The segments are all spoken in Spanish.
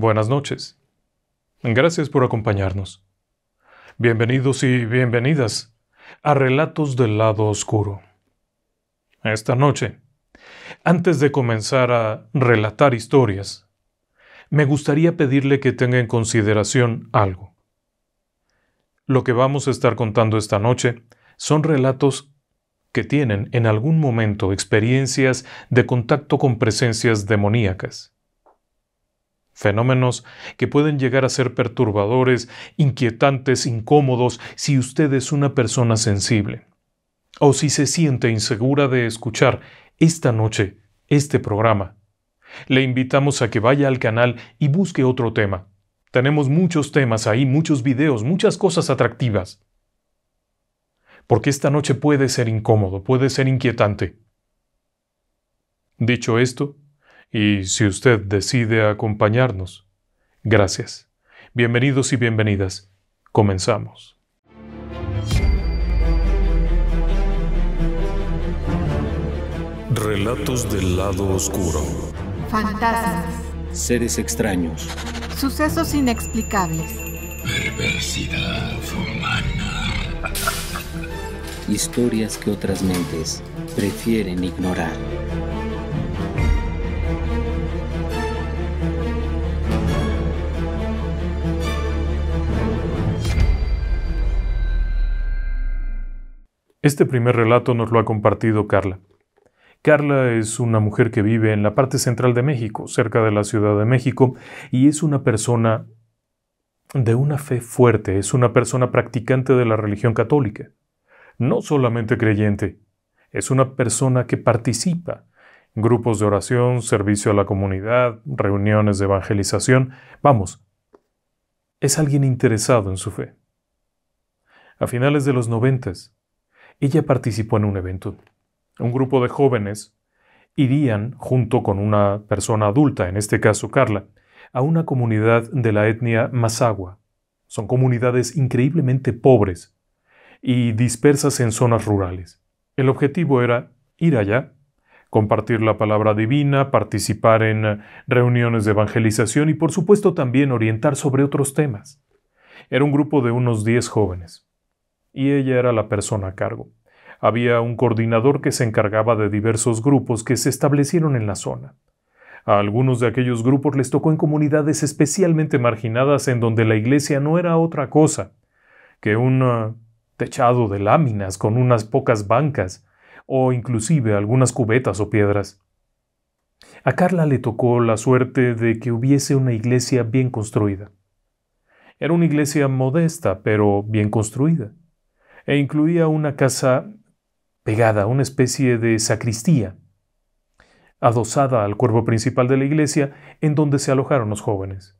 Buenas noches. Gracias por acompañarnos. Bienvenidos y bienvenidas a Relatos del lado oscuro. Esta noche, antes de comenzar a relatar historias, me gustaría pedirle que tenga en consideración algo. Lo que vamos a estar contando esta noche son relatos que tienen en algún momento experiencias de contacto con presencias demoníacas fenómenos que pueden llegar a ser perturbadores, inquietantes, incómodos, si usted es una persona sensible, o si se siente insegura de escuchar esta noche este programa. Le invitamos a que vaya al canal y busque otro tema. Tenemos muchos temas ahí, muchos videos, muchas cosas atractivas. Porque esta noche puede ser incómodo, puede ser inquietante. Dicho esto, y si usted decide acompañarnos, gracias. Bienvenidos y bienvenidas. Comenzamos. Relatos del lado oscuro. Fantasmas. Seres extraños. Sucesos inexplicables. Perversidad humana. Historias que otras mentes prefieren ignorar. Este primer relato nos lo ha compartido Carla. Carla es una mujer que vive en la parte central de México, cerca de la Ciudad de México, y es una persona de una fe fuerte, es una persona practicante de la religión católica. No solamente creyente, es una persona que participa en grupos de oración, servicio a la comunidad, reuniones de evangelización, vamos, es alguien interesado en su fe. A finales de los noventas, ella participó en un evento. Un grupo de jóvenes irían, junto con una persona adulta, en este caso Carla, a una comunidad de la etnia Mazagua. Son comunidades increíblemente pobres y dispersas en zonas rurales. El objetivo era ir allá, compartir la palabra divina, participar en reuniones de evangelización y por supuesto también orientar sobre otros temas. Era un grupo de unos 10 jóvenes y ella era la persona a cargo. Había un coordinador que se encargaba de diversos grupos que se establecieron en la zona. A algunos de aquellos grupos les tocó en comunidades especialmente marginadas en donde la iglesia no era otra cosa que un ah, techado de láminas con unas pocas bancas o inclusive algunas cubetas o piedras. A Carla le tocó la suerte de que hubiese una iglesia bien construida. Era una iglesia modesta, pero bien construida, e incluía una casa pegada, una especie de sacristía, adosada al cuerpo principal de la iglesia, en donde se alojaron los jóvenes.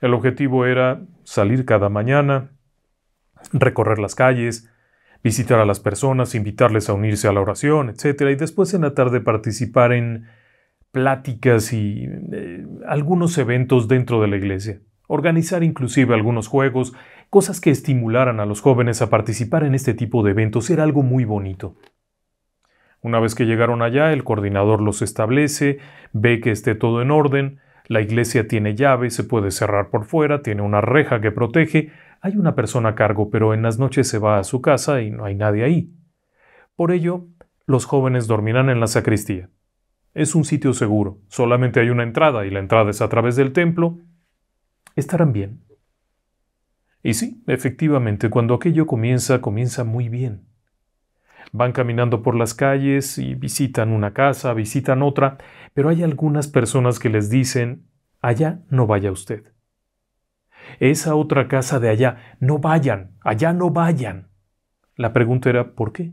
El objetivo era salir cada mañana, recorrer las calles, visitar a las personas, invitarles a unirse a la oración, etc. Y después en la tarde participar en pláticas y eh, algunos eventos dentro de la iglesia. Organizar inclusive algunos juegos, cosas que estimularan a los jóvenes a participar en este tipo de eventos era algo muy bonito. Una vez que llegaron allá, el coordinador los establece, ve que esté todo en orden, la iglesia tiene llave, se puede cerrar por fuera, tiene una reja que protege, hay una persona a cargo, pero en las noches se va a su casa y no hay nadie ahí. Por ello, los jóvenes dormirán en la sacristía. Es un sitio seguro, solamente hay una entrada y la entrada es a través del templo. Estarán bien. Y sí, efectivamente, cuando aquello comienza, comienza muy bien. Van caminando por las calles y visitan una casa, visitan otra, pero hay algunas personas que les dicen, allá no vaya usted. Esa otra casa de allá, no vayan, allá no vayan. La pregunta era, ¿por qué?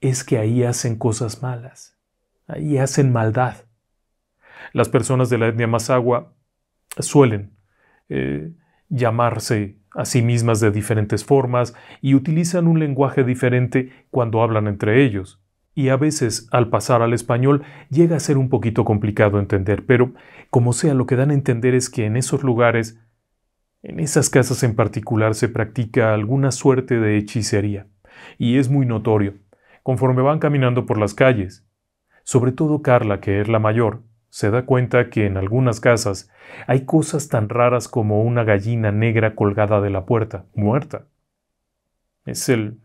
Es que ahí hacen cosas malas, ahí hacen maldad. Las personas de la etnia Mazagua suelen eh, llamarse a sí mismas de diferentes formas y utilizan un lenguaje diferente cuando hablan entre ellos. Y a veces, al pasar al español, llega a ser un poquito complicado entender, pero como sea, lo que dan a entender es que en esos lugares, en esas casas en particular, se practica alguna suerte de hechicería, y es muy notorio, conforme van caminando por las calles. Sobre todo Carla, que es la mayor, se da cuenta que en algunas casas hay cosas tan raras como una gallina negra colgada de la puerta, muerta. Es el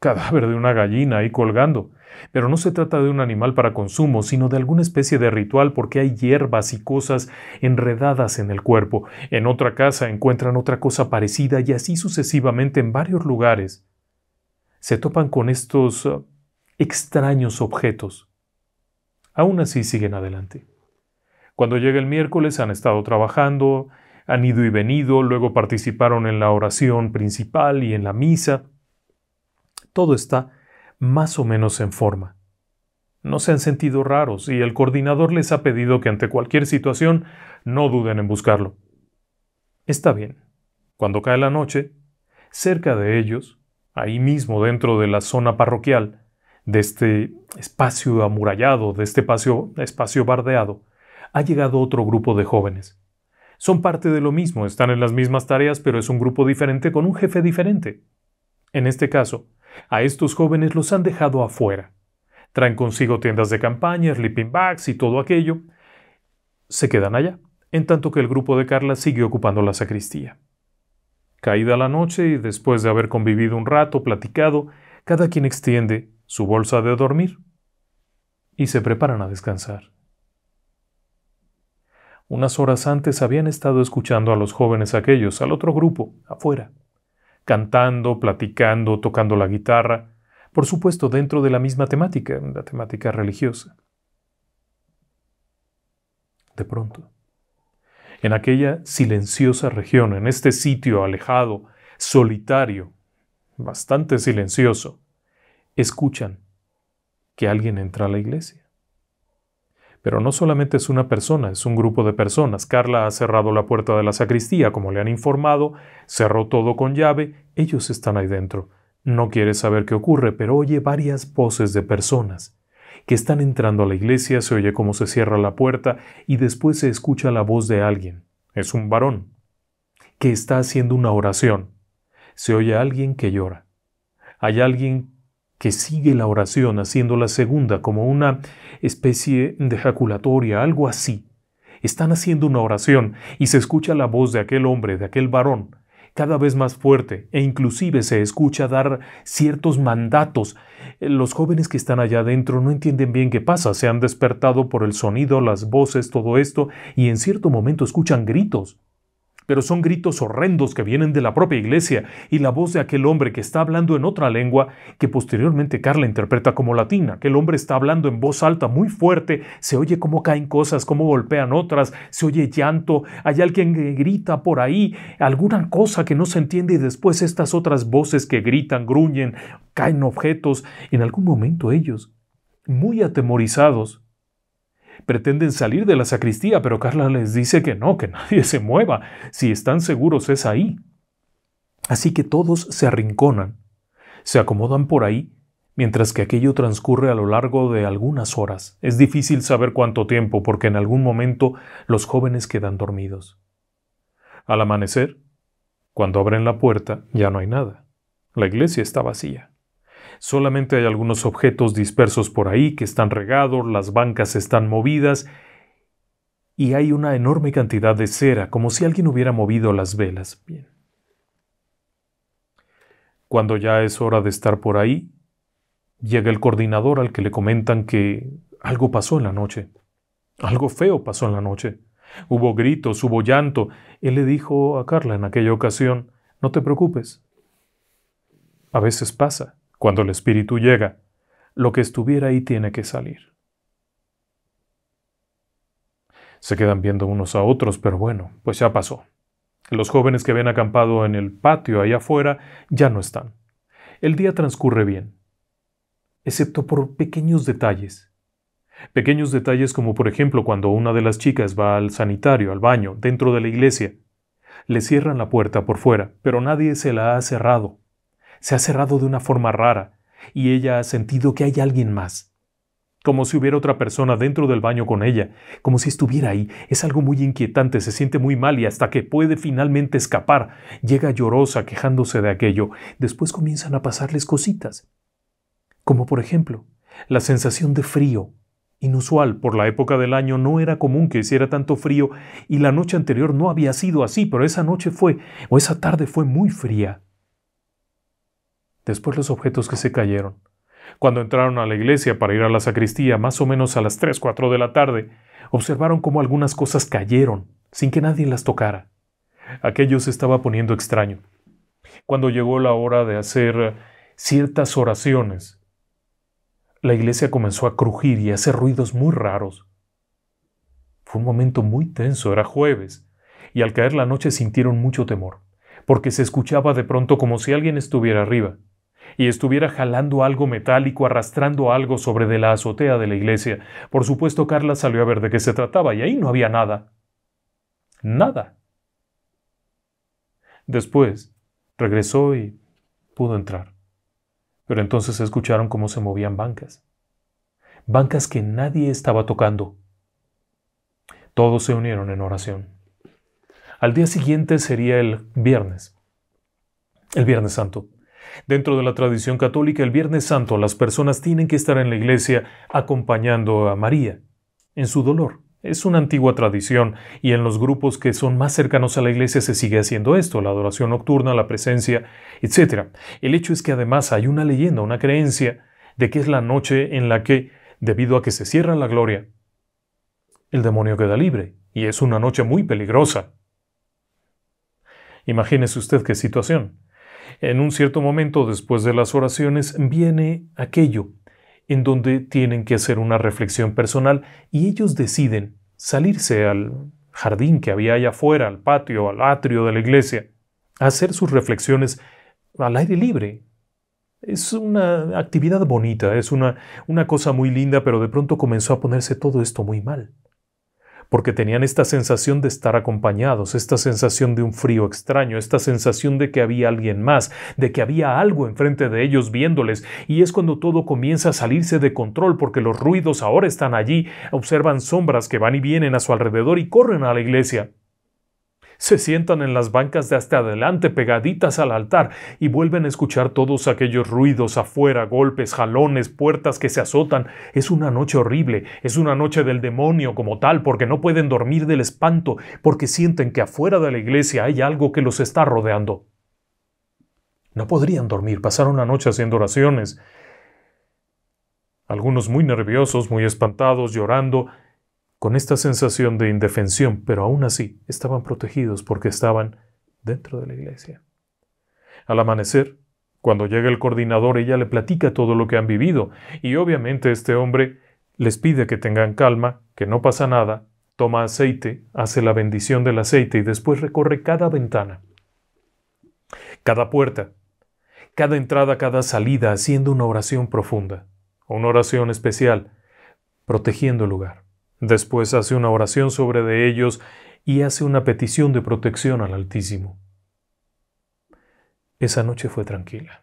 cadáver de una gallina ahí colgando, pero no se trata de un animal para consumo, sino de alguna especie de ritual porque hay hierbas y cosas enredadas en el cuerpo. En otra casa encuentran otra cosa parecida y así sucesivamente en varios lugares. Se topan con estos uh, extraños objetos. Aún así siguen adelante. Cuando llega el miércoles han estado trabajando, han ido y venido, luego participaron en la oración principal y en la misa. Todo está más o menos en forma. No se han sentido raros y el coordinador les ha pedido que ante cualquier situación no duden en buscarlo. Está bien. Cuando cae la noche, cerca de ellos, ahí mismo dentro de la zona parroquial, de este espacio amurallado, de este espacio, espacio bardeado, ha llegado otro grupo de jóvenes. Son parte de lo mismo, están en las mismas tareas, pero es un grupo diferente con un jefe diferente. En este caso, a estos jóvenes los han dejado afuera. Traen consigo tiendas de campaña, sleeping bags y todo aquello. Se quedan allá, en tanto que el grupo de Carla sigue ocupando la sacristía. Caída la noche y después de haber convivido un rato, platicado, cada quien extiende su bolsa de dormir y se preparan a descansar. Unas horas antes habían estado escuchando a los jóvenes aquellos, al otro grupo, afuera, cantando, platicando, tocando la guitarra, por supuesto dentro de la misma temática, la temática religiosa. De pronto, en aquella silenciosa región, en este sitio alejado, solitario, bastante silencioso, escuchan que alguien entra a la iglesia. Pero no solamente es una persona, es un grupo de personas. Carla ha cerrado la puerta de la sacristía, como le han informado, cerró todo con llave, ellos están ahí dentro. No quiere saber qué ocurre, pero oye varias voces de personas que están entrando a la iglesia, se oye cómo se cierra la puerta y después se escucha la voz de alguien. Es un varón que está haciendo una oración. Se oye a alguien que llora. Hay alguien que sigue la oración, haciendo la segunda como una especie de ejaculatoria, algo así. Están haciendo una oración y se escucha la voz de aquel hombre, de aquel varón, cada vez más fuerte e inclusive se escucha dar ciertos mandatos. Eh, los jóvenes que están allá adentro no entienden bien qué pasa, se han despertado por el sonido, las voces, todo esto, y en cierto momento escuchan gritos pero son gritos horrendos que vienen de la propia iglesia y la voz de aquel hombre que está hablando en otra lengua que posteriormente Carla interpreta como latina. Aquel hombre está hablando en voz alta muy fuerte, se oye cómo caen cosas, cómo golpean otras, se oye llanto, hay alguien que grita por ahí, alguna cosa que no se entiende y después estas otras voces que gritan, gruñen, caen objetos. En algún momento ellos, muy atemorizados, Pretenden salir de la sacristía, pero Carla les dice que no, que nadie se mueva. Si están seguros es ahí. Así que todos se arrinconan, se acomodan por ahí, mientras que aquello transcurre a lo largo de algunas horas. Es difícil saber cuánto tiempo, porque en algún momento los jóvenes quedan dormidos. Al amanecer, cuando abren la puerta, ya no hay nada. La iglesia está vacía. Solamente hay algunos objetos dispersos por ahí que están regados, las bancas están movidas y hay una enorme cantidad de cera, como si alguien hubiera movido las velas. Bien. Cuando ya es hora de estar por ahí, llega el coordinador al que le comentan que algo pasó en la noche. Algo feo pasó en la noche. Hubo gritos, hubo llanto. Él le dijo a Carla en aquella ocasión, no te preocupes. A veces pasa. Cuando el Espíritu llega, lo que estuviera ahí tiene que salir. Se quedan viendo unos a otros, pero bueno, pues ya pasó. Los jóvenes que ven acampado en el patio allá afuera ya no están. El día transcurre bien, excepto por pequeños detalles. Pequeños detalles como por ejemplo cuando una de las chicas va al sanitario, al baño, dentro de la iglesia. Le cierran la puerta por fuera, pero nadie se la ha cerrado se ha cerrado de una forma rara, y ella ha sentido que hay alguien más. Como si hubiera otra persona dentro del baño con ella, como si estuviera ahí. Es algo muy inquietante, se siente muy mal y hasta que puede finalmente escapar, llega llorosa quejándose de aquello. Después comienzan a pasarles cositas. Como por ejemplo, la sensación de frío. Inusual, por la época del año no era común que hiciera tanto frío y la noche anterior no había sido así, pero esa noche fue, o esa tarde fue muy fría después los objetos que se cayeron. Cuando entraron a la iglesia para ir a la sacristía, más o menos a las 3, 4 de la tarde, observaron cómo algunas cosas cayeron, sin que nadie las tocara. Aquello se estaba poniendo extraño. Cuando llegó la hora de hacer ciertas oraciones, la iglesia comenzó a crujir y a hacer ruidos muy raros. Fue un momento muy tenso, era jueves, y al caer la noche sintieron mucho temor, porque se escuchaba de pronto como si alguien estuviera arriba y estuviera jalando algo metálico, arrastrando algo sobre de la azotea de la iglesia. Por supuesto, Carla salió a ver de qué se trataba y ahí no había nada. Nada. Después, regresó y pudo entrar. Pero entonces escucharon cómo se movían bancas. Bancas que nadie estaba tocando. Todos se unieron en oración. Al día siguiente sería el viernes, el Viernes Santo. Dentro de la tradición católica, el Viernes Santo las personas tienen que estar en la iglesia acompañando a María en su dolor. Es una antigua tradición y en los grupos que son más cercanos a la iglesia se sigue haciendo esto, la adoración nocturna, la presencia, etc. El hecho es que además hay una leyenda, una creencia de que es la noche en la que, debido a que se cierra la gloria, el demonio queda libre y es una noche muy peligrosa. Imagínese usted qué situación. En un cierto momento después de las oraciones viene aquello en donde tienen que hacer una reflexión personal y ellos deciden salirse al jardín que había allá afuera, al patio, al atrio de la iglesia, a hacer sus reflexiones al aire libre. Es una actividad bonita, es una, una cosa muy linda, pero de pronto comenzó a ponerse todo esto muy mal porque tenían esta sensación de estar acompañados, esta sensación de un frío extraño, esta sensación de que había alguien más, de que había algo enfrente de ellos viéndoles, y es cuando todo comienza a salirse de control porque los ruidos ahora están allí, observan sombras que van y vienen a su alrededor y corren a la iglesia. Se sientan en las bancas de hasta adelante, pegaditas al altar, y vuelven a escuchar todos aquellos ruidos afuera, golpes, jalones, puertas que se azotan. Es una noche horrible, es una noche del demonio como tal, porque no pueden dormir del espanto, porque sienten que afuera de la iglesia hay algo que los está rodeando. No podrían dormir, pasaron la noche haciendo oraciones. Algunos muy nerviosos, muy espantados, llorando, con esta sensación de indefensión, pero aún así estaban protegidos porque estaban dentro de la iglesia. Al amanecer, cuando llega el coordinador, ella le platica todo lo que han vivido, y obviamente este hombre les pide que tengan calma, que no pasa nada, toma aceite, hace la bendición del aceite y después recorre cada ventana, cada puerta, cada entrada, cada salida, haciendo una oración profunda, una oración especial, protegiendo el lugar. Después hace una oración sobre de ellos y hace una petición de protección al Altísimo. Esa noche fue tranquila.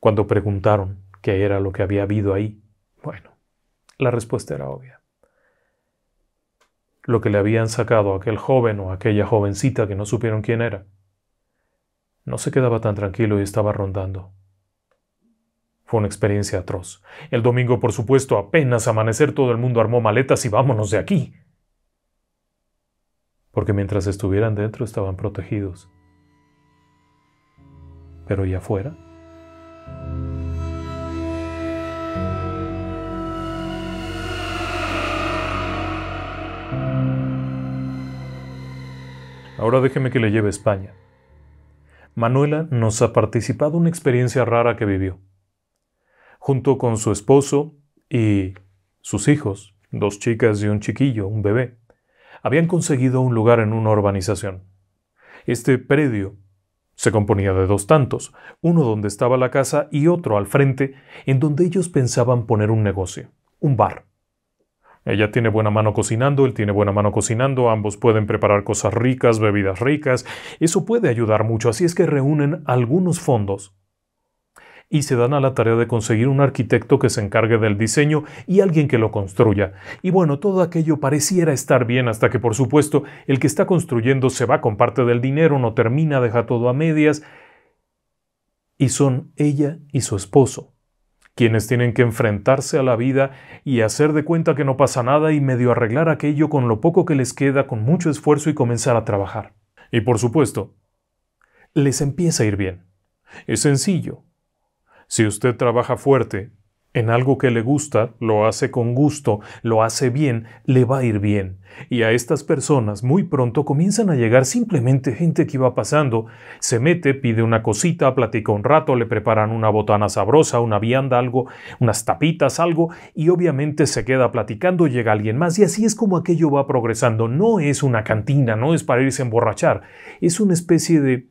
Cuando preguntaron qué era lo que había habido ahí, bueno, la respuesta era obvia. Lo que le habían sacado a aquel joven o aquella jovencita que no supieron quién era. No se quedaba tan tranquilo y estaba rondando. Fue una experiencia atroz. El domingo, por supuesto, apenas amanecer, todo el mundo armó maletas y vámonos de aquí. Porque mientras estuvieran dentro estaban protegidos. Pero ¿y afuera? Ahora déjeme que le lleve a España. Manuela nos ha participado una experiencia rara que vivió junto con su esposo y sus hijos, dos chicas y un chiquillo, un bebé, habían conseguido un lugar en una urbanización. Este predio se componía de dos tantos, uno donde estaba la casa y otro al frente, en donde ellos pensaban poner un negocio, un bar. Ella tiene buena mano cocinando, él tiene buena mano cocinando, ambos pueden preparar cosas ricas, bebidas ricas, eso puede ayudar mucho, así es que reúnen algunos fondos y se dan a la tarea de conseguir un arquitecto que se encargue del diseño y alguien que lo construya. Y bueno, todo aquello pareciera estar bien hasta que por supuesto el que está construyendo se va con parte del dinero, no termina, deja todo a medias. Y son ella y su esposo quienes tienen que enfrentarse a la vida y hacer de cuenta que no pasa nada y medio arreglar aquello con lo poco que les queda con mucho esfuerzo y comenzar a trabajar. Y por supuesto, les empieza a ir bien. Es sencillo, si usted trabaja fuerte en algo que le gusta, lo hace con gusto, lo hace bien, le va a ir bien. Y a estas personas muy pronto comienzan a llegar simplemente gente que va pasando, se mete, pide una cosita, platica un rato, le preparan una botana sabrosa, una vianda, algo, unas tapitas, algo, y obviamente se queda platicando, llega alguien más, y así es como aquello va progresando. No es una cantina, no es para irse a emborrachar, es una especie de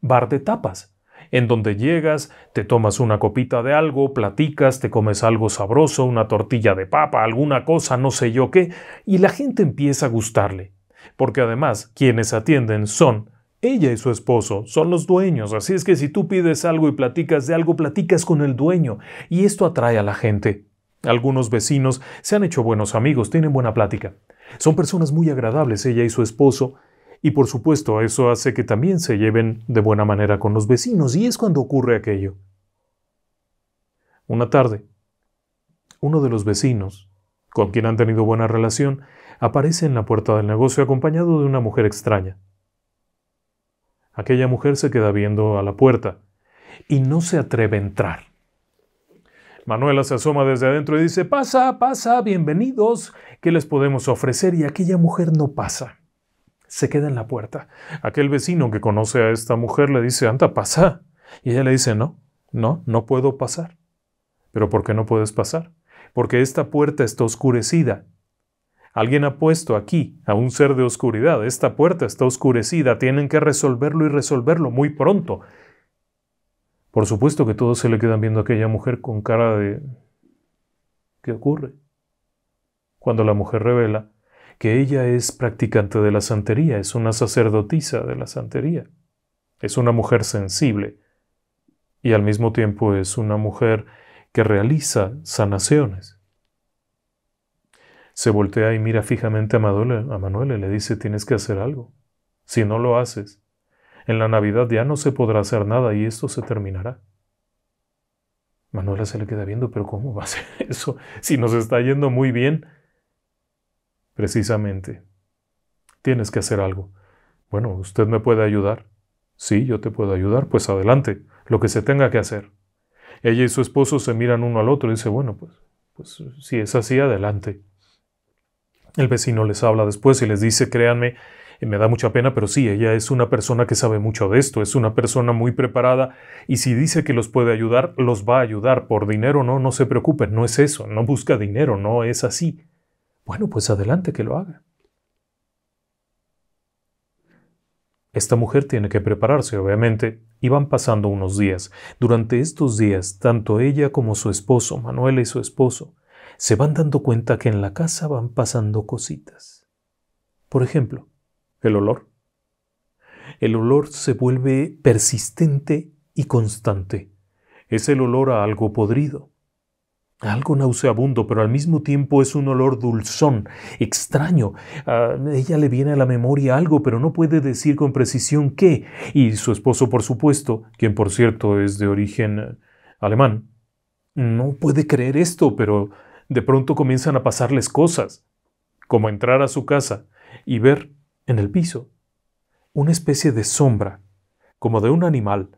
bar de tapas en donde llegas, te tomas una copita de algo, platicas, te comes algo sabroso, una tortilla de papa, alguna cosa, no sé yo qué, y la gente empieza a gustarle. Porque además, quienes atienden son ella y su esposo son los dueños, así es que si tú pides algo y platicas de algo, platicas con el dueño, y esto atrae a la gente. Algunos vecinos se han hecho buenos amigos, tienen buena plática. Son personas muy agradables, ella y su esposo, y por supuesto eso hace que también se lleven de buena manera con los vecinos y es cuando ocurre aquello. Una tarde, uno de los vecinos, con quien han tenido buena relación, aparece en la puerta del negocio acompañado de una mujer extraña. Aquella mujer se queda viendo a la puerta y no se atreve a entrar. Manuela se asoma desde adentro y dice, pasa, pasa, bienvenidos, ¿qué les podemos ofrecer? Y aquella mujer no pasa se queda en la puerta. Aquel vecino que conoce a esta mujer le dice, anda, pasa. Y ella le dice, no, no, no puedo pasar. ¿Pero por qué no puedes pasar? Porque esta puerta está oscurecida. Alguien ha puesto aquí a un ser de oscuridad. Esta puerta está oscurecida. Tienen que resolverlo y resolverlo muy pronto. Por supuesto que todos se le quedan viendo a aquella mujer con cara de... ¿Qué ocurre? Cuando la mujer revela que ella es practicante de la santería, es una sacerdotisa de la santería, es una mujer sensible y al mismo tiempo es una mujer que realiza sanaciones. Se voltea y mira fijamente a Manuela a y le dice, tienes que hacer algo. Si no lo haces, en la Navidad ya no se podrá hacer nada y esto se terminará. Manuela se le queda viendo, pero ¿cómo va a ser eso si nos está yendo muy bien? precisamente. Tienes que hacer algo. Bueno, ¿usted me puede ayudar? Sí, yo te puedo ayudar, pues adelante, lo que se tenga que hacer. Ella y su esposo se miran uno al otro y dice, bueno, pues, pues si es así, adelante. El vecino les habla después y les dice, créanme, eh, me da mucha pena, pero sí, ella es una persona que sabe mucho de esto, es una persona muy preparada y si dice que los puede ayudar, los va a ayudar. Por dinero no, no se preocupen, no es eso, no busca dinero, no es así. Bueno, pues adelante que lo haga. Esta mujer tiene que prepararse, obviamente, y van pasando unos días. Durante estos días, tanto ella como su esposo, Manuel y su esposo, se van dando cuenta que en la casa van pasando cositas. Por ejemplo, el olor. El olor se vuelve persistente y constante. Es el olor a algo podrido, algo nauseabundo, pero al mismo tiempo es un olor dulzón, extraño. ella le viene a la memoria algo, pero no puede decir con precisión qué. Y su esposo, por supuesto, quien por cierto es de origen eh, alemán, no puede creer esto, pero de pronto comienzan a pasarles cosas, como entrar a su casa y ver en el piso una especie de sombra, como de un animal,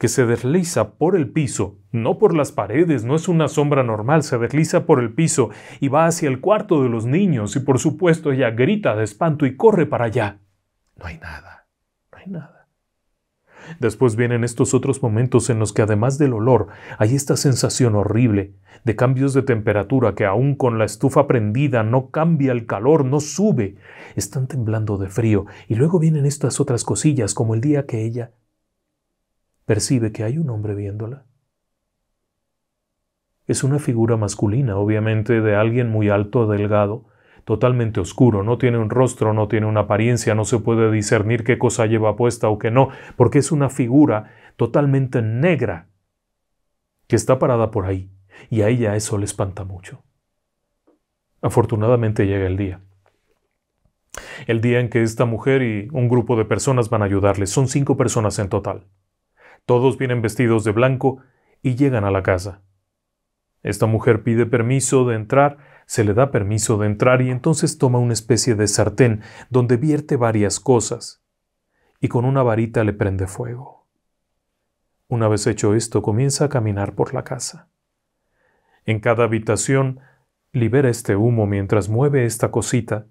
que se desliza por el piso, no por las paredes, no es una sombra normal, se desliza por el piso y va hacia el cuarto de los niños y por supuesto ella grita de espanto y corre para allá. No hay nada, no hay nada. Después vienen estos otros momentos en los que además del olor hay esta sensación horrible de cambios de temperatura que aún con la estufa prendida no cambia el calor, no sube, están temblando de frío y luego vienen estas otras cosillas como el día que ella percibe que hay un hombre viéndola. Es una figura masculina, obviamente, de alguien muy alto, delgado, totalmente oscuro, no tiene un rostro, no tiene una apariencia, no se puede discernir qué cosa lleva puesta o qué no, porque es una figura totalmente negra que está parada por ahí, y a ella eso le espanta mucho. Afortunadamente llega el día. El día en que esta mujer y un grupo de personas van a ayudarle. Son cinco personas en total. Todos vienen vestidos de blanco y llegan a la casa. Esta mujer pide permiso de entrar, se le da permiso de entrar y entonces toma una especie de sartén donde vierte varias cosas y con una varita le prende fuego. Una vez hecho esto, comienza a caminar por la casa. En cada habitación libera este humo mientras mueve esta cosita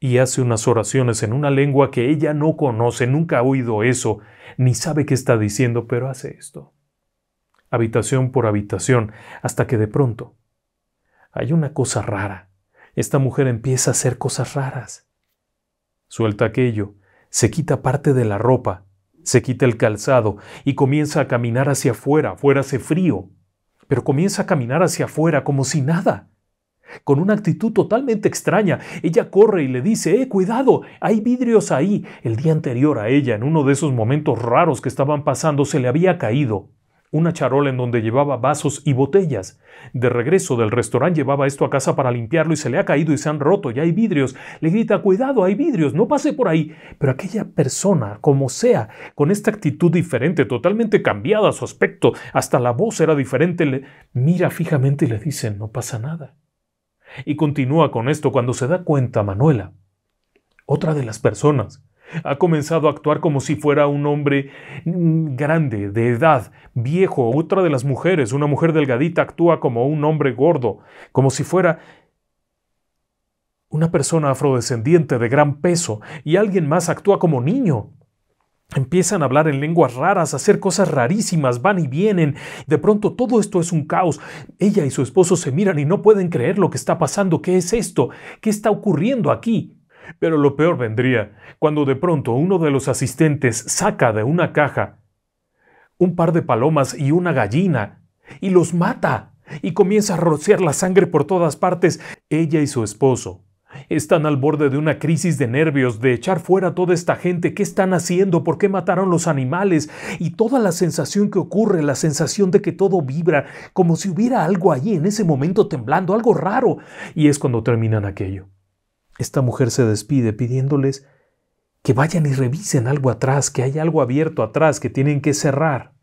y hace unas oraciones en una lengua que ella no conoce, nunca ha oído eso, ni sabe qué está diciendo, pero hace esto. Habitación por habitación, hasta que de pronto hay una cosa rara. Esta mujer empieza a hacer cosas raras. Suelta aquello, se quita parte de la ropa, se quita el calzado y comienza a caminar hacia afuera. Fuera hace frío, pero comienza a caminar hacia afuera como si nada. Con una actitud totalmente extraña, ella corre y le dice, eh, cuidado, hay vidrios ahí. El día anterior a ella, en uno de esos momentos raros que estaban pasando, se le había caído una charola en donde llevaba vasos y botellas. De regreso del restaurante llevaba esto a casa para limpiarlo y se le ha caído y se han roto y hay vidrios. Le grita, cuidado, hay vidrios, no pase por ahí. Pero aquella persona, como sea, con esta actitud diferente, totalmente cambiada su aspecto, hasta la voz era diferente, le mira fijamente y le dice, no pasa nada. Y continúa con esto cuando se da cuenta Manuela, otra de las personas, ha comenzado a actuar como si fuera un hombre mm, grande, de edad, viejo. Otra de las mujeres, una mujer delgadita, actúa como un hombre gordo, como si fuera una persona afrodescendiente de gran peso. Y alguien más actúa como niño. Empiezan a hablar en lenguas raras, a hacer cosas rarísimas, van y vienen. De pronto todo esto es un caos. Ella y su esposo se miran y no pueden creer lo que está pasando. ¿Qué es esto? ¿Qué está ocurriendo aquí? Pero lo peor vendría cuando de pronto uno de los asistentes saca de una caja un par de palomas y una gallina y los mata y comienza a rociar la sangre por todas partes. Ella y su esposo están al borde de una crisis de nervios, de echar fuera toda esta gente. ¿Qué están haciendo? ¿Por qué mataron los animales? Y toda la sensación que ocurre, la sensación de que todo vibra, como si hubiera algo allí en ese momento temblando, algo raro. Y es cuando terminan aquello. Esta mujer se despide pidiéndoles que vayan y revisen algo atrás, que hay algo abierto atrás que tienen que cerrar.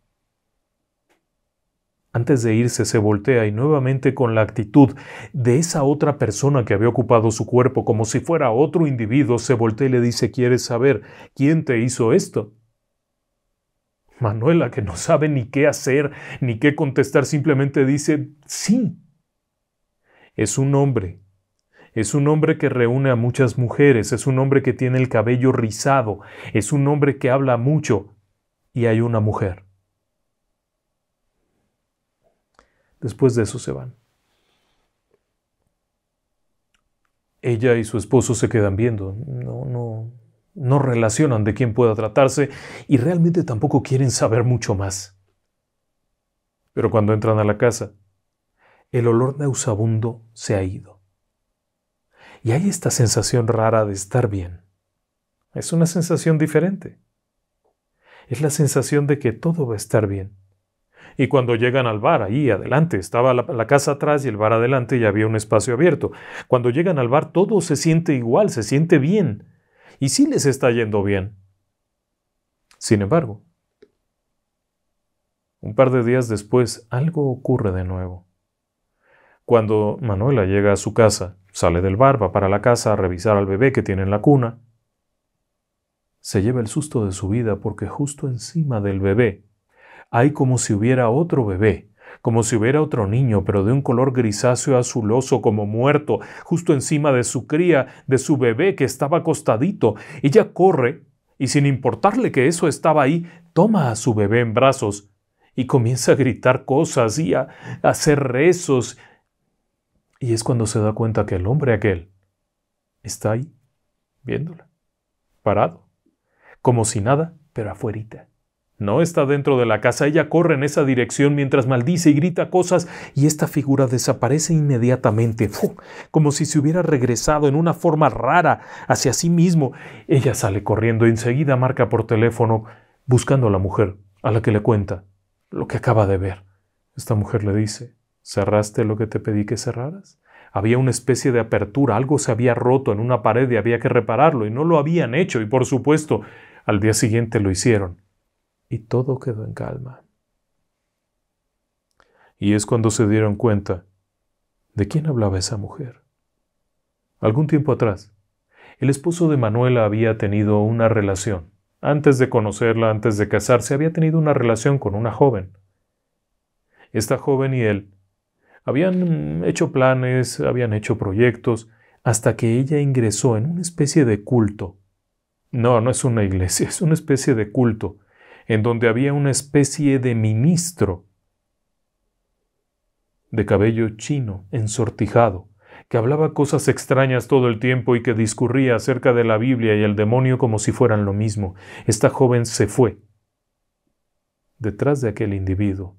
Antes de irse se voltea y nuevamente con la actitud de esa otra persona que había ocupado su cuerpo como si fuera otro individuo, se voltea y le dice, ¿quieres saber quién te hizo esto? Manuela, que no sabe ni qué hacer ni qué contestar, simplemente dice, sí. Es un hombre. Es un hombre que reúne a muchas mujeres, es un hombre que tiene el cabello rizado, es un hombre que habla mucho y hay una mujer. Después de eso se van. Ella y su esposo se quedan viendo. No, no, no relacionan de quién pueda tratarse y realmente tampoco quieren saber mucho más. Pero cuando entran a la casa, el olor nauseabundo se ha ido. Y hay esta sensación rara de estar bien. Es una sensación diferente. Es la sensación de que todo va a estar bien y cuando llegan al bar, ahí adelante, estaba la, casa atrás y el bar adelante y había un espacio abierto. Cuando llegan al bar todo se siente igual, se siente bien. Y sí les está yendo bien. Sin embargo, un par de días después algo ocurre de nuevo. Cuando Manuela llega a su casa, sale del bar, va para la casa a revisar al bebé que tiene en la cuna, se lleva el susto de su vida porque justo encima del bebé hay como si hubiera otro bebé, como si hubiera otro niño, pero de un color grisáceo azuloso como muerto, justo encima de su cría, de su bebé que estaba acostadito. Ella corre y sin importarle que eso estaba ahí, toma a su bebé en brazos y comienza a gritar cosas y a, hacer rezos. Y es cuando se da cuenta que el hombre aquel está ahí, viéndola, parado, como si nada, pero afuerita. No está dentro de la casa, ella corre en esa dirección mientras maldice y grita cosas y esta figura desaparece inmediatamente, como si se hubiera regresado en una forma rara hacia sí mismo. Ella sale corriendo, enseguida marca por teléfono buscando a la mujer, a la que le cuenta lo que acaba de ver. Esta mujer le dice, ¿cerraste lo que te pedí que cerraras? Había una especie de apertura, algo se había roto en una pared y había que repararlo y no lo habían hecho y por supuesto al día siguiente lo hicieron y todo quedó en calma. Y es cuando se dieron cuenta de quién hablaba esa mujer. Algún tiempo atrás, el esposo de Manuela había tenido una relación. Antes de conocerla, antes de casarse, había tenido una relación con una joven. Esta joven y él habían hecho planes, habían hecho proyectos, hasta que ella ingresó en una especie de culto. No, no es una iglesia, es una especie de culto en donde había una especie de ministro de cabello chino, ensortijado, que hablaba cosas extrañas todo el tiempo y que discurría acerca de la Biblia y el demonio como si fueran lo mismo. Esta joven se fue detrás de aquel individuo.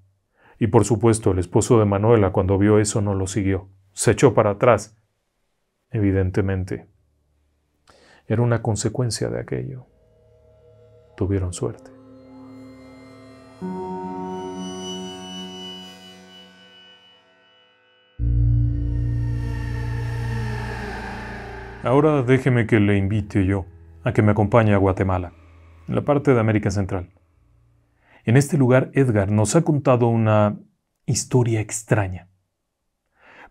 Y por supuesto el esposo de Manuela cuando vio eso no lo siguió. Se echó para atrás, evidentemente. Era una consecuencia de aquello. Tuvieron suerte. Ahora déjeme que le invite yo a que me acompañe a Guatemala, en la parte de América Central. En este lugar, Edgar nos ha contado una historia extraña.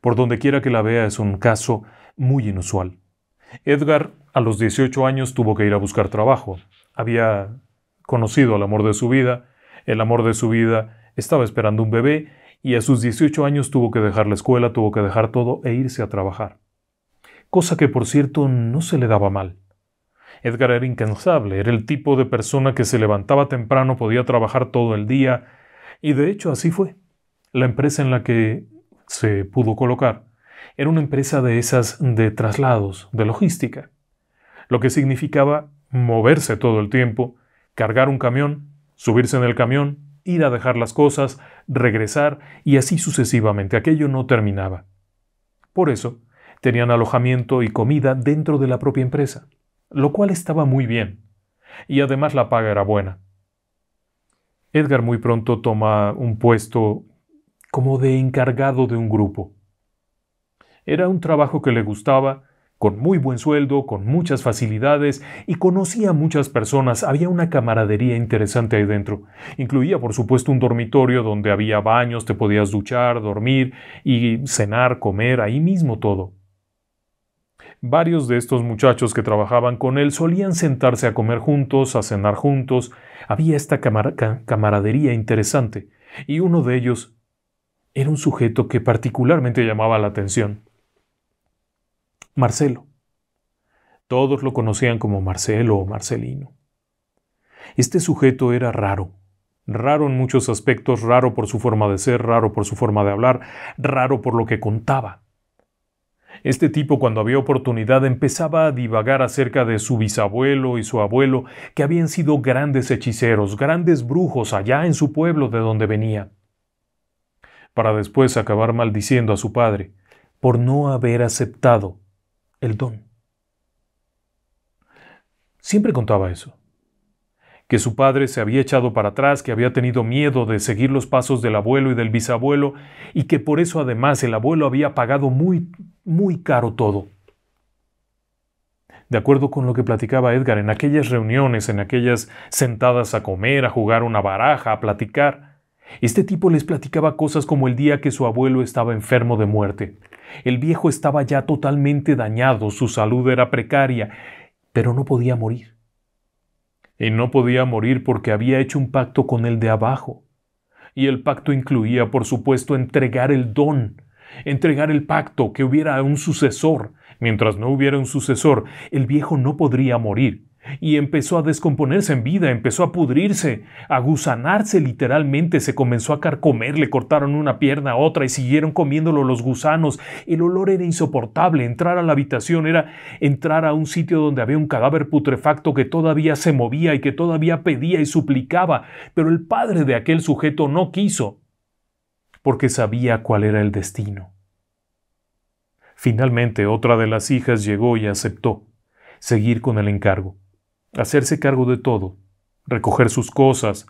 Por donde quiera que la vea es un caso muy inusual. Edgar a los 18 años tuvo que ir a buscar trabajo. Había conocido al amor de su vida, el amor de su vida estaba esperando un bebé y a sus 18 años tuvo que dejar la escuela, tuvo que dejar todo e irse a trabajar cosa que por cierto no se le daba mal. Edgar era incansable, era el tipo de persona que se levantaba temprano, podía trabajar todo el día, y de hecho así fue. La empresa en la que se pudo colocar era una empresa de esas de traslados, de logística, lo que significaba moverse todo el tiempo, cargar un camión, subirse en el camión, ir a dejar las cosas, regresar y así sucesivamente. Aquello no terminaba. Por eso, Tenían alojamiento y comida dentro de la propia empresa, lo cual estaba muy bien, y además la paga era buena. Edgar muy pronto toma un puesto como de encargado de un grupo. Era un trabajo que le gustaba, con muy buen sueldo, con muchas facilidades y conocía a muchas personas. Había una camaradería interesante ahí dentro. Incluía, por supuesto, un dormitorio donde había baños, te podías duchar, dormir y cenar, comer, ahí mismo todo. Varios de estos muchachos que trabajaban con él solían sentarse a comer juntos, a cenar juntos. Había esta camaradería interesante, y uno de ellos era un sujeto que particularmente llamaba la atención. Marcelo. Todos lo conocían como Marcelo o Marcelino. Este sujeto era raro, raro en muchos aspectos, raro por su forma de ser, raro por su forma de hablar, raro por lo que contaba. Este tipo cuando había oportunidad empezaba a divagar acerca de su bisabuelo y su abuelo, que habían sido grandes hechiceros, grandes brujos allá en su pueblo de donde venía, para después acabar maldiciendo a su padre por no haber aceptado el don. Siempre contaba eso que su padre se había echado para atrás, que había tenido miedo de seguir los pasos del abuelo y del bisabuelo, y que por eso además el abuelo había pagado muy, muy caro todo. De acuerdo con lo que platicaba Edgar, en aquellas reuniones, en aquellas sentadas a comer, a jugar una baraja, a platicar, este tipo les platicaba cosas como el día que su abuelo estaba enfermo de muerte. El viejo estaba ya totalmente dañado, su salud era precaria, pero no podía morir y no podía morir porque había hecho un pacto con el de abajo. Y el pacto incluía, por supuesto, entregar el don, entregar el pacto, que hubiera un sucesor. Mientras no hubiera un sucesor, el viejo no podría morir y empezó a descomponerse en vida, empezó a pudrirse, a gusanarse literalmente, se comenzó a carcomer, le cortaron una pierna, a otra y siguieron comiéndolo los gusanos. El olor era insoportable, entrar a la habitación era entrar a un sitio donde había un cadáver putrefacto que todavía se movía y que todavía pedía y suplicaba, pero el padre de aquel sujeto no quiso, porque sabía cuál era el destino. Finalmente otra de las hijas llegó y aceptó seguir con el encargo hacerse cargo de todo, recoger sus cosas,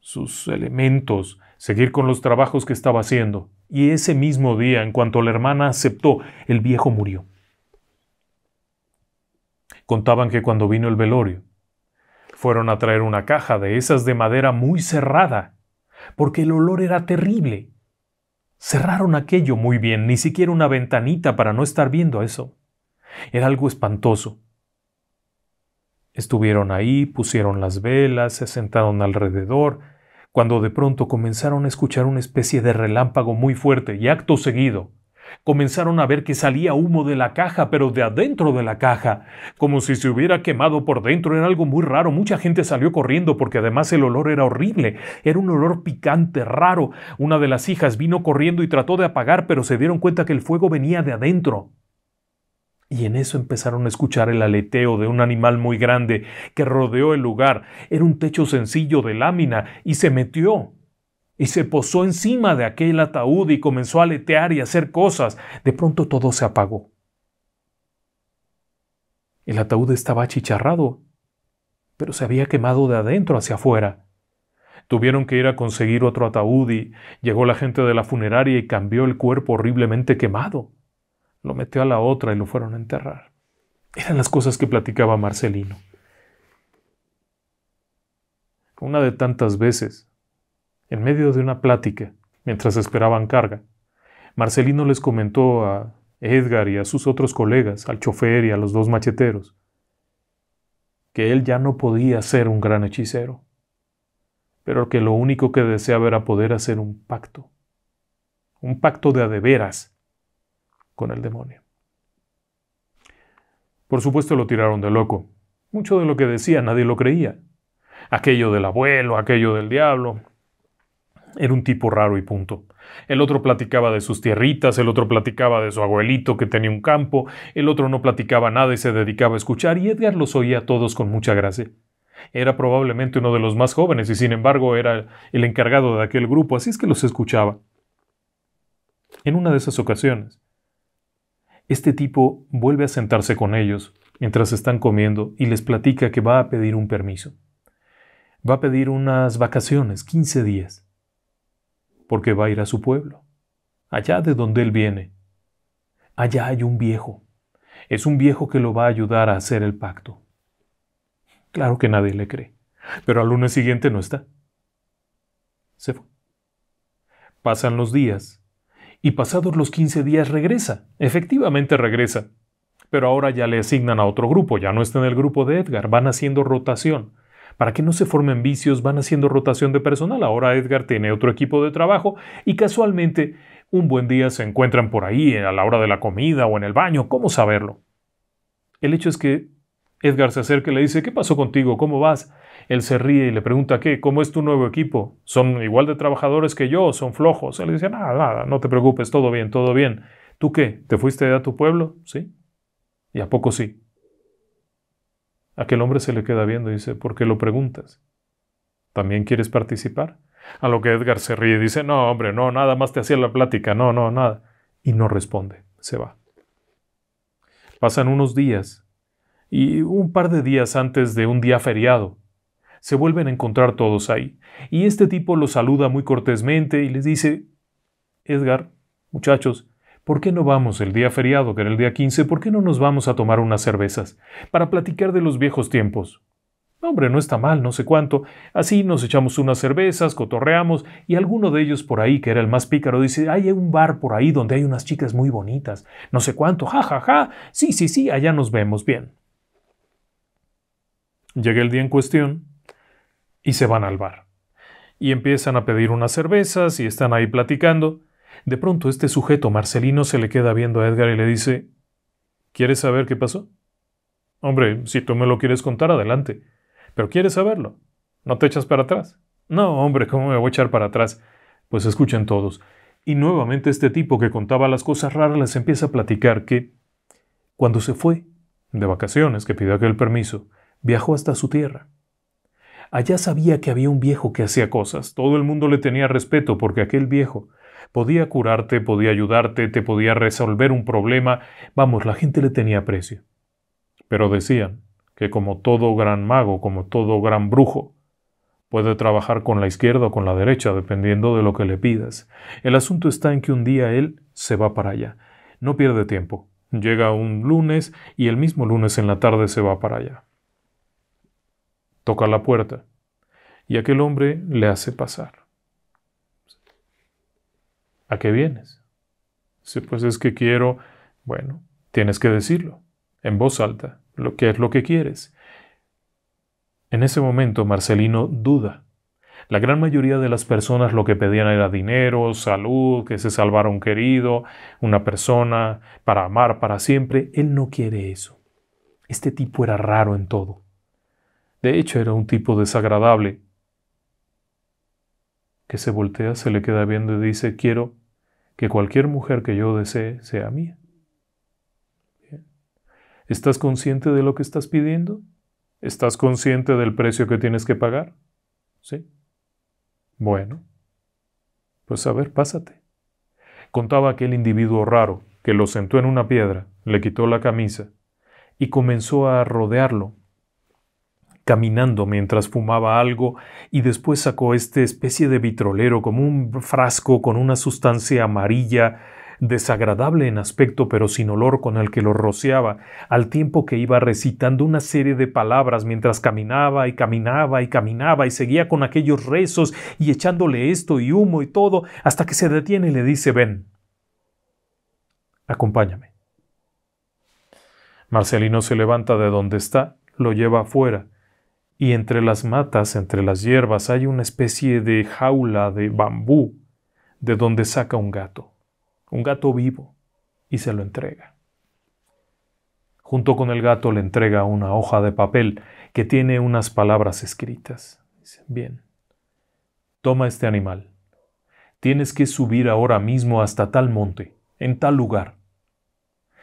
sus elementos, seguir con los trabajos que estaba haciendo. Y ese mismo día, en cuanto la hermana aceptó, el viejo murió. Contaban que cuando vino el velorio, fueron a traer una caja de esas de madera muy cerrada, porque el olor era terrible. Cerraron aquello muy bien, ni siquiera una ventanita para no estar viendo eso. Era algo espantoso. Estuvieron ahí, pusieron las velas, se sentaron alrededor, cuando de pronto comenzaron a escuchar una especie de relámpago muy fuerte y acto seguido comenzaron a ver que salía humo de la caja, pero de adentro de la caja, como si se hubiera quemado por dentro, era algo muy raro, mucha gente salió corriendo porque además el olor era horrible, era un olor picante, raro, una de las hijas vino corriendo y trató de apagar, pero se dieron cuenta que el fuego venía de adentro. Y en eso empezaron a escuchar el aleteo de un animal muy grande que rodeó el lugar. Era un techo sencillo de lámina y se metió. Y se posó encima de aquel ataúd y comenzó a aletear y hacer cosas. De pronto todo se apagó. El ataúd estaba achicharrado, pero se había quemado de adentro hacia afuera. Tuvieron que ir a conseguir otro ataúd y llegó la gente de la funeraria y cambió el cuerpo horriblemente quemado lo metió a la otra y lo fueron a enterrar. Eran las cosas que platicaba Marcelino. Una de tantas veces, en medio de una plática, mientras esperaban carga, Marcelino les comentó a Edgar y a sus otros colegas, al chofer y a los dos macheteros, que él ya no podía ser un gran hechicero, pero que lo único que deseaba era poder hacer un pacto, un pacto de adeveras con el demonio. Por supuesto lo tiraron de loco. Mucho de lo que decía nadie lo creía. Aquello del abuelo, aquello del diablo. Era un tipo raro y punto. El otro platicaba de sus tierritas, el otro platicaba de su abuelito que tenía un campo, el otro no platicaba nada y se dedicaba a escuchar, y Edgar los oía a todos con mucha gracia. Era probablemente uno de los más jóvenes y sin embargo era el encargado de aquel grupo, así es que los escuchaba. En una de esas ocasiones, este tipo vuelve a sentarse con ellos mientras están comiendo y les platica que va a pedir un permiso. Va a pedir unas vacaciones, 15 días, porque va a ir a su pueblo, allá de donde él viene. Allá hay un viejo. Es un viejo que lo va a ayudar a hacer el pacto. Claro que nadie le cree, pero al lunes siguiente no está. Se fue. Pasan los días y pasados los 15 días regresa. Efectivamente regresa. Pero ahora ya le asignan a otro grupo, ya no está en el grupo de Edgar, van haciendo rotación. Para que no se formen vicios, van haciendo rotación de personal. Ahora Edgar tiene otro equipo de trabajo y casualmente un buen día se encuentran por ahí a la hora de la comida o en el baño, ¿cómo saberlo? El hecho es que Edgar se acerca y le dice, ¿qué pasó contigo? ¿Cómo vas? Él se ríe y le pregunta, ¿qué? ¿Cómo es tu nuevo equipo? ¿Son igual de trabajadores que yo? ¿Son flojos? Él dice, nada, nada, no te preocupes, todo bien, todo bien. ¿Tú qué? ¿Te fuiste a tu pueblo? ¿Sí? ¿Y a poco sí? Aquel hombre se le queda viendo y dice, ¿por qué lo preguntas? ¿También quieres participar? A lo que Edgar se ríe y dice, no, hombre, no, nada más te hacía la plática, no, no, nada. Y no responde, se va. Pasan unos días, y un par de días antes de un día feriado, se vuelven a encontrar todos ahí. Y este tipo los saluda muy cortésmente y les dice, Edgar, muchachos, ¿por qué no vamos el día feriado, que era el día 15, por qué no nos vamos a tomar unas cervezas para platicar de los viejos tiempos? Hombre, no está mal, no sé cuánto. Así nos echamos unas cervezas, cotorreamos, y alguno de ellos por ahí, que era el más pícaro, dice, hay un bar por ahí donde hay unas chicas muy bonitas, no sé cuánto, ja, ja, ja, sí, sí, sí, allá nos vemos bien. Llega el día en cuestión, y se van al bar. Y empiezan a pedir unas cervezas y están ahí platicando. De pronto este sujeto, Marcelino, se le queda viendo a Edgar y le dice, ¿Quieres saber qué pasó? Hombre, si tú me lo quieres contar, adelante. Pero quieres saberlo. ¿No te echas para atrás? No, hombre, ¿cómo me voy a echar para atrás? Pues escuchen todos. Y nuevamente este tipo que contaba las cosas raras les empieza a platicar que, cuando se fue, de vacaciones, que pidió aquel permiso, viajó hasta su tierra Allá sabía que había un viejo que hacía cosas. Todo el mundo le tenía respeto porque aquel viejo podía curarte, podía ayudarte, te podía resolver un problema. Vamos, la gente le tenía precio. Pero decían que como todo gran mago, como todo gran brujo, puede trabajar con la izquierda o con la derecha, dependiendo de lo que le pidas. El asunto está en que un día él se va para allá. No pierde tiempo. Llega un lunes y el mismo lunes en la tarde se va para allá toca la puerta y aquel hombre le hace pasar. ¿A qué vienes? Si pues es que quiero, bueno, tienes que decirlo en voz alta, lo que es lo que quieres. En ese momento Marcelino duda. La gran mayoría de las personas lo que pedían era dinero, salud, que se salvara un querido, una persona, para amar para siempre. Él no quiere eso. Este tipo era raro en todo. De hecho, era un tipo desagradable. Que se voltea, se le queda viendo y dice, quiero que cualquier mujer que yo desee sea mía. ¿Estás consciente de lo que estás pidiendo? ¿Estás consciente del precio que tienes que pagar? ¿Sí? Bueno, pues a ver, pásate. Contaba aquel individuo raro que lo sentó en una piedra, le quitó la camisa y comenzó a rodearlo caminando mientras fumaba algo y después sacó este especie de vitrolero como un frasco con una sustancia amarilla desagradable en aspecto pero sin olor con el que lo rociaba, al tiempo que iba recitando una serie de palabras mientras caminaba y caminaba y caminaba y seguía con aquellos rezos y echándole esto y humo y todo, hasta que se detiene y le dice ven, acompáñame. Marcelino se levanta de donde está, lo lleva afuera, y entre las matas, entre las hierbas, hay una especie de jaula de bambú de donde saca un gato, un gato vivo, y se lo entrega. Junto con el gato le entrega una hoja de papel que tiene unas palabras escritas. Dice, bien, toma este animal. Tienes que subir ahora mismo hasta tal monte, en tal lugar.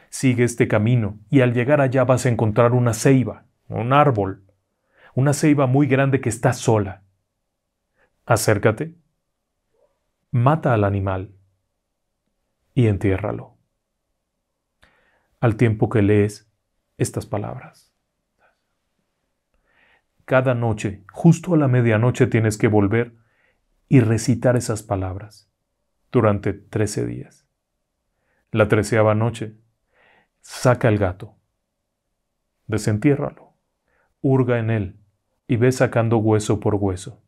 Sigue este camino y al llegar allá vas a encontrar una ceiba, un árbol, una ceiba muy grande que está sola. Acércate, mata al animal y entiérralo. Al tiempo que lees estas palabras. Cada noche, justo a la medianoche, tienes que volver y recitar esas palabras durante trece días. La treceava noche, saca el gato, desentiérralo, hurga en él, y ve sacando hueso por hueso,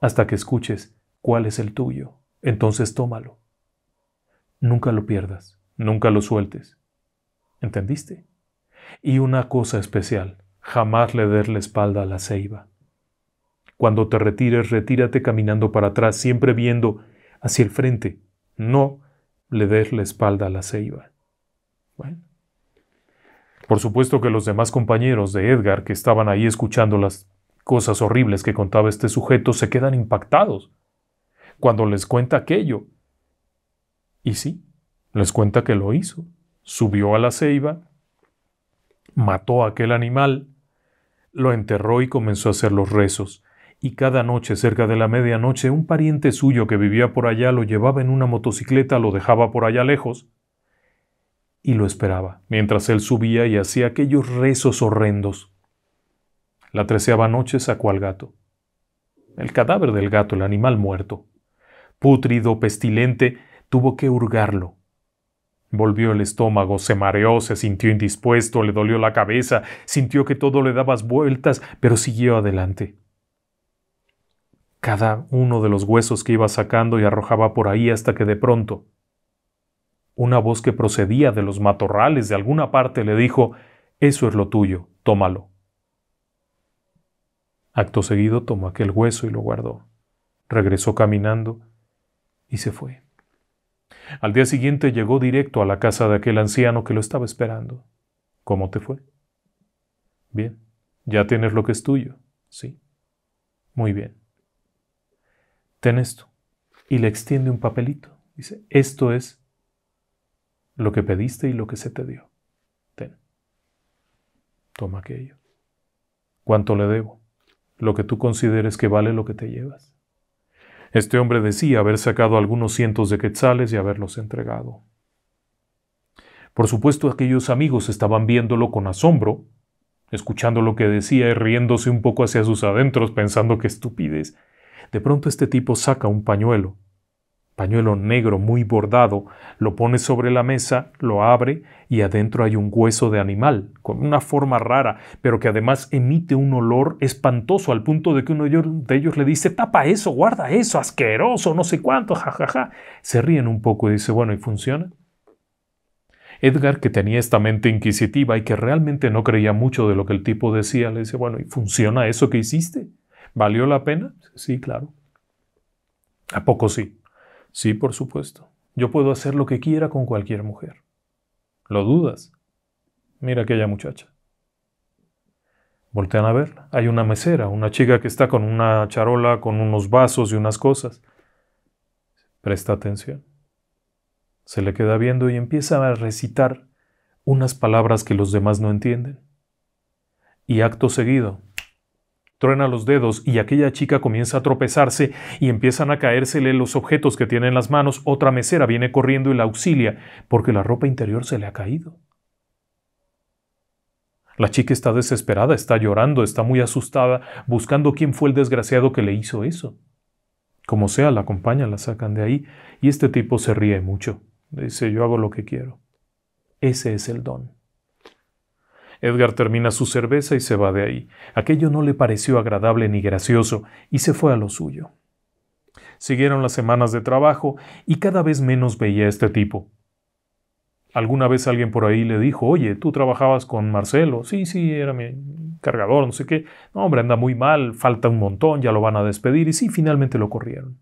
hasta que escuches cuál es el tuyo, entonces tómalo. Nunca lo pierdas, nunca lo sueltes. ¿Entendiste? Y una cosa especial, jamás le des la espalda a la ceiba. Cuando te retires, retírate caminando para atrás, siempre viendo hacia el frente. No le des la espalda a la ceiba. Bueno, por supuesto que los demás compañeros de Edgar que estaban ahí escuchando las cosas horribles que contaba este sujeto se quedan impactados cuando les cuenta aquello. Y sí, les cuenta que lo hizo. Subió a la ceiba, mató a aquel animal, lo enterró y comenzó a hacer los rezos. Y cada noche, cerca de la medianoche, un pariente suyo que vivía por allá lo llevaba en una motocicleta, lo dejaba por allá lejos, y lo esperaba, mientras él subía y hacía aquellos rezos horrendos. La treceava noche sacó al gato. El cadáver del gato, el animal muerto, pútrido, pestilente, tuvo que hurgarlo. Volvió el estómago, se mareó, se sintió indispuesto, le dolió la cabeza, sintió que todo le daba vueltas, pero siguió adelante. Cada uno de los huesos que iba sacando y arrojaba por ahí hasta que de pronto una voz que procedía de los matorrales de alguna parte le dijo, Eso es lo tuyo, tómalo. Acto seguido tomó aquel hueso y lo guardó. Regresó caminando y se fue. Al día siguiente llegó directo a la casa de aquel anciano que lo estaba esperando. ¿Cómo te fue? Bien. ¿Ya tienes lo que es tuyo? Sí. Muy bien. Ten esto. Y le extiende un papelito. Dice, esto es lo que pediste y lo que se te dio. Ten. Toma aquello. ¿Cuánto le debo? Lo que tú consideres que vale lo que te llevas. Este hombre decía haber sacado algunos cientos de quetzales y haberlos entregado. Por supuesto aquellos amigos estaban viéndolo con asombro, escuchando lo que decía y riéndose un poco hacia sus adentros pensando que estupidez. De pronto este tipo saca un pañuelo pañuelo negro muy bordado, lo pone sobre la mesa, lo abre y adentro hay un hueso de animal, con una forma rara, pero que además emite un olor espantoso al punto de que uno de ellos le dice, tapa eso, guarda eso, asqueroso, no sé cuánto, jajaja. Se ríen un poco y dice, bueno, ¿y funciona? Edgar, que tenía esta mente inquisitiva y que realmente no creía mucho de lo que el tipo decía, le dice, bueno, ¿y funciona eso que hiciste? ¿Valió la pena? Sí, claro. ¿A poco sí? Sí, por supuesto. Yo puedo hacer lo que quiera con cualquier mujer. ¿Lo dudas? Mira aquella muchacha. Voltean a verla. Hay una mesera, una chica que está con una charola, con unos vasos y unas cosas. Presta atención. Se le queda viendo y empieza a recitar unas palabras que los demás no entienden. Y acto seguido, truena los dedos y aquella chica comienza a tropezarse y empiezan a caérsele los objetos que tiene en las manos, otra mesera viene corriendo y la auxilia porque la ropa interior se le ha caído. La chica está desesperada, está llorando, está muy asustada, buscando quién fue el desgraciado que le hizo eso. Como sea, la acompañan, la sacan de ahí y este tipo se ríe mucho. Dice, yo hago lo que quiero. Ese es el don. Edgar termina su cerveza y se va de ahí. Aquello no le pareció agradable ni gracioso y se fue a lo suyo. Siguieron las semanas de trabajo y cada vez menos veía a este tipo. Alguna vez alguien por ahí le dijo, oye, tú trabajabas con Marcelo. Sí, sí, era mi cargador, no sé qué. No, hombre, anda muy mal, falta un montón, ya lo van a despedir. Y sí, finalmente lo corrieron.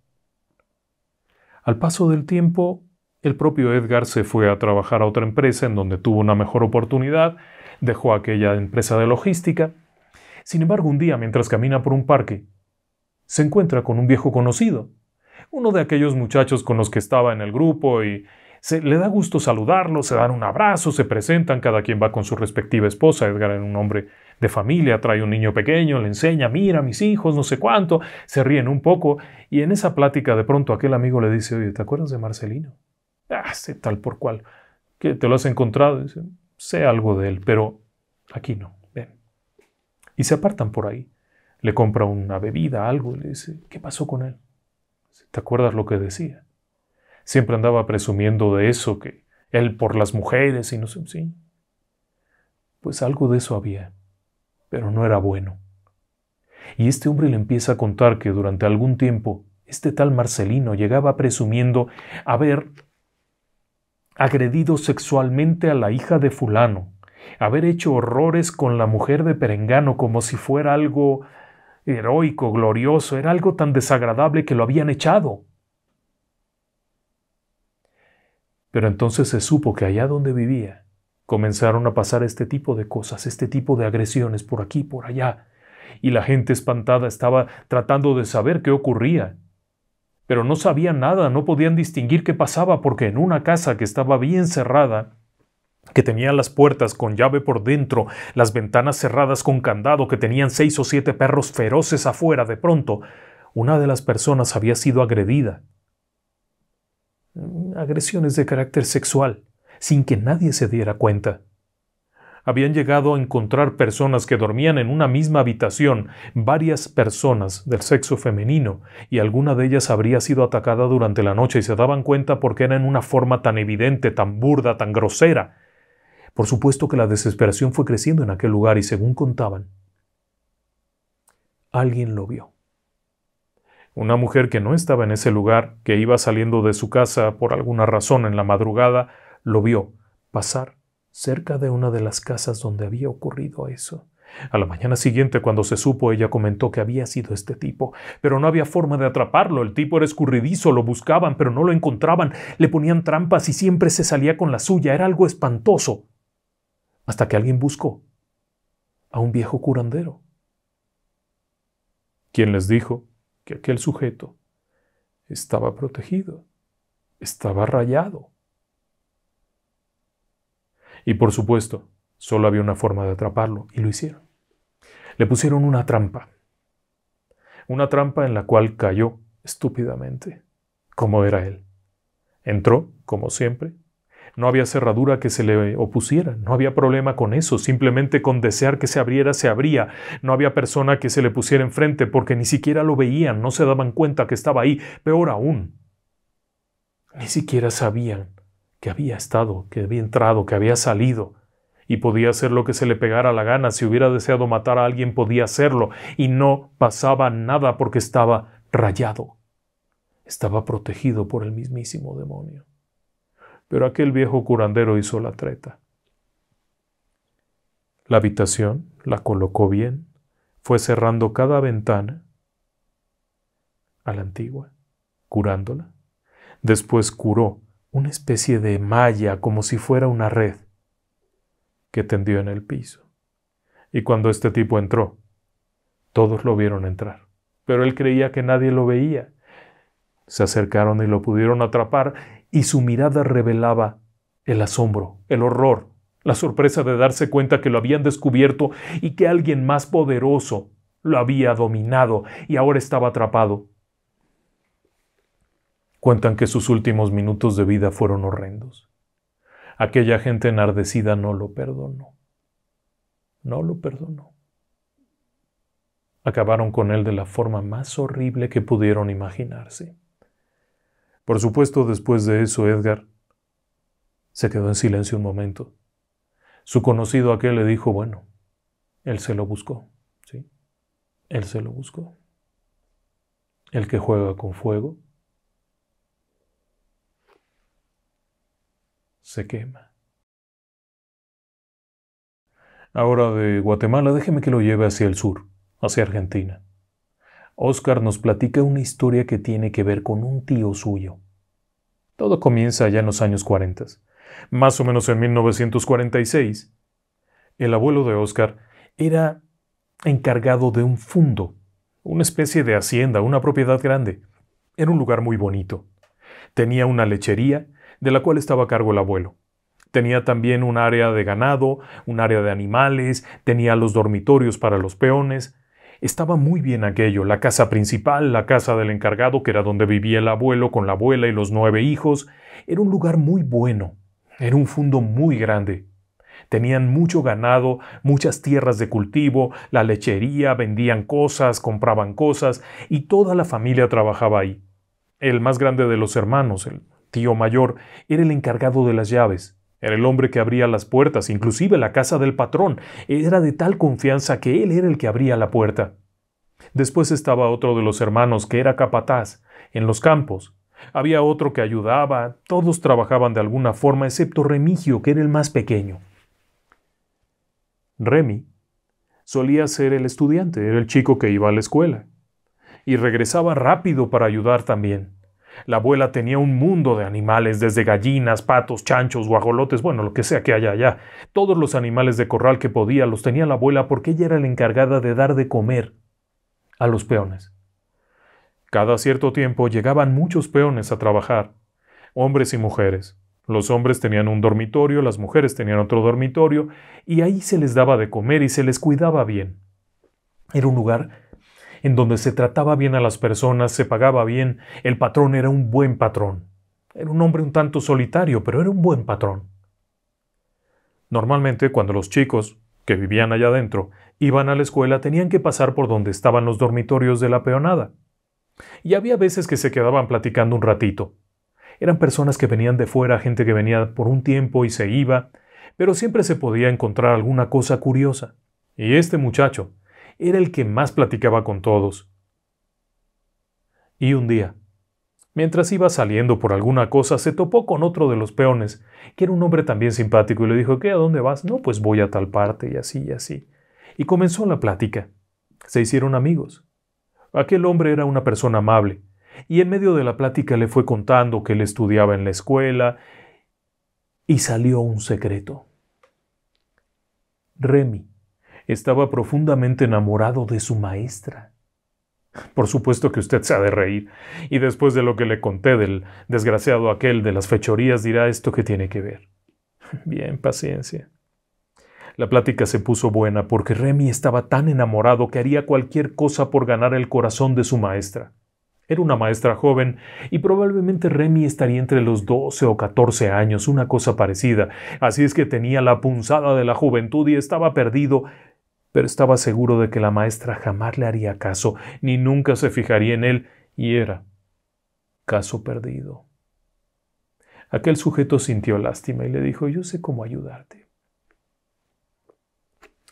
Al paso del tiempo, el propio Edgar se fue a trabajar a otra empresa en donde tuvo una mejor oportunidad, Dejó aquella empresa de logística. Sin embargo, un día, mientras camina por un parque, se encuentra con un viejo conocido, uno de aquellos muchachos con los que estaba en el grupo y se, le da gusto saludarlo, se dan un abrazo, se presentan, cada quien va con su respectiva esposa. Edgar era un hombre de familia, trae un niño pequeño, le enseña, mira mis hijos, no sé cuánto, se ríen un poco y en esa plática de pronto aquel amigo le dice, oye, ¿te acuerdas de Marcelino? Ah, tal por cual, que te lo has encontrado. dice, sé algo de él, pero aquí no, ven. Y se apartan por ahí. Le compra una bebida, algo, y le dice, ¿qué pasó con él? ¿Te acuerdas lo que decía? Siempre andaba presumiendo de eso, que él por las mujeres y no sé, sí. Pues algo de eso había, pero no era bueno. Y este hombre le empieza a contar que durante algún tiempo este tal Marcelino llegaba presumiendo a ver, agredido sexualmente a la hija de fulano, haber hecho horrores con la mujer de Perengano como si fuera algo heroico, glorioso, era algo tan desagradable que lo habían echado. Pero entonces se supo que allá donde vivía comenzaron a pasar este tipo de cosas, este tipo de agresiones por aquí, por allá, y la gente espantada estaba tratando de saber qué ocurría pero no sabían nada, no podían distinguir qué pasaba porque en una casa que estaba bien cerrada, que tenía las puertas con llave por dentro, las ventanas cerradas con candado, que tenían seis o siete perros feroces afuera, de pronto, una de las personas había sido agredida. Mm, agresiones de carácter sexual, sin que nadie se diera cuenta habían llegado a encontrar personas que dormían en una misma habitación, varias personas del sexo femenino, y alguna de ellas habría sido atacada durante la noche y se daban cuenta porque era en una forma tan evidente, tan burda, tan grosera. Por supuesto que la desesperación fue creciendo en aquel lugar y según contaban, alguien lo vio. Una mujer que no estaba en ese lugar, que iba saliendo de su casa por alguna razón en la madrugada, lo vio pasar cerca de una de las casas donde había ocurrido eso. A la mañana siguiente, cuando se supo, ella comentó que había sido este tipo, pero no había forma de atraparlo. El tipo era escurridizo, lo buscaban, pero no lo encontraban, le ponían trampas y siempre se salía con la suya. Era algo espantoso. Hasta que alguien buscó a un viejo curandero, quien les dijo que aquel sujeto estaba protegido, estaba rayado, y por supuesto, solo había una forma de atraparlo, y lo hicieron. Le pusieron una trampa. Una trampa en la cual cayó estúpidamente, como era él. Entró, como siempre. No había cerradura que se le opusiera, no había problema con eso, simplemente con desear que se abriera se abría, no había persona que se le pusiera enfrente porque ni siquiera lo veían, no se daban cuenta que estaba ahí, peor aún, ni siquiera sabían que había estado, que había entrado, que había salido, y podía hacer lo que se le pegara la gana. Si hubiera deseado matar a alguien, podía hacerlo, y no pasaba nada porque estaba rayado. Estaba protegido por el mismísimo demonio. Pero aquel viejo curandero hizo la treta. La habitación la colocó bien, fue cerrando cada ventana a la antigua, curándola. Después curó una especie de malla como si fuera una red que tendió en el piso. Y cuando este tipo entró, todos lo vieron entrar, pero él creía que nadie lo veía. Se acercaron y lo pudieron atrapar y su mirada revelaba el asombro, el horror, la sorpresa de darse cuenta que lo habían descubierto y que alguien más poderoso lo había dominado y ahora estaba atrapado cuentan que sus últimos minutos de vida fueron horrendos. Aquella gente enardecida no lo perdonó. No lo perdonó. Acabaron con él de la forma más horrible que pudieron imaginarse. Por supuesto, después de eso, Edgar se quedó en silencio un momento. Su conocido aquel le dijo, bueno, él se lo buscó, ¿sí? Él se lo buscó. El que juega con fuego se quema. Ahora de Guatemala déjeme que lo lleve hacia el sur, hacia Argentina. Oscar nos platica una historia que tiene que ver con un tío suyo. Todo comienza ya en los años 40. Más o menos en 1946, el abuelo de Oscar era encargado de un fundo, una especie de hacienda, una propiedad grande. Era un lugar muy bonito. Tenía una lechería de la cual estaba a cargo el abuelo. Tenía también un área de ganado, un área de animales, tenía los dormitorios para los peones. Estaba muy bien aquello, la casa principal, la casa del encargado, que era donde vivía el abuelo con la abuela y los nueve hijos. Era un lugar muy bueno, era un fondo muy grande. Tenían mucho ganado, muchas tierras de cultivo, la lechería, vendían cosas, compraban cosas, y toda la familia trabajaba ahí. El más grande de los hermanos, el tío mayor, era el encargado de las llaves, era el hombre que abría las puertas, inclusive la casa del patrón. Era de tal confianza que él era el que abría la puerta. Después estaba otro de los hermanos que era capataz, en los campos. Había otro que ayudaba, todos trabajaban de alguna forma excepto Remigio, que era el más pequeño. Remy solía ser el estudiante, era el chico que iba a la escuela, y regresaba rápido para ayudar también. La abuela tenía un mundo de animales, desde gallinas, patos, chanchos, guajolotes, bueno, lo que sea que haya allá. Todos los animales de corral que podía los tenía la abuela porque ella era la encargada de dar de comer a los peones. Cada cierto tiempo llegaban muchos peones a trabajar, hombres y mujeres. Los hombres tenían un dormitorio, las mujeres tenían otro dormitorio, y ahí se les daba de comer y se les cuidaba bien. Era un lugar en donde se trataba bien a las personas, se pagaba bien, el patrón era un buen patrón. Era un hombre un tanto solitario, pero era un buen patrón. Normalmente cuando los chicos, que vivían allá adentro, iban a la escuela tenían que pasar por donde estaban los dormitorios de la peonada. Y había veces que se quedaban platicando un ratito. Eran personas que venían de fuera, gente que venía por un tiempo y se iba, pero siempre se podía encontrar alguna cosa curiosa. Y este muchacho, era el que más platicaba con todos. Y un día, mientras iba saliendo por alguna cosa, se topó con otro de los peones, que era un hombre también simpático, y le dijo, ¿qué? ¿A dónde vas? No, pues voy a tal parte, y así, y así. Y comenzó la plática. Se hicieron amigos. Aquel hombre era una persona amable, y en medio de la plática le fue contando que él estudiaba en la escuela, y salió un secreto. Remy estaba profundamente enamorado de su maestra. Por supuesto que usted se ha de reír, y después de lo que le conté del desgraciado aquel de las fechorías dirá esto que tiene que ver. Bien, paciencia. La plática se puso buena porque Remy estaba tan enamorado que haría cualquier cosa por ganar el corazón de su maestra. Era una maestra joven y probablemente Remy estaría entre los 12 o 14 años, una cosa parecida, así es que tenía la punzada de la juventud y estaba perdido pero estaba seguro de que la maestra jamás le haría caso, ni nunca se fijaría en él, y era caso perdido. Aquel sujeto sintió lástima y le dijo, yo sé cómo ayudarte.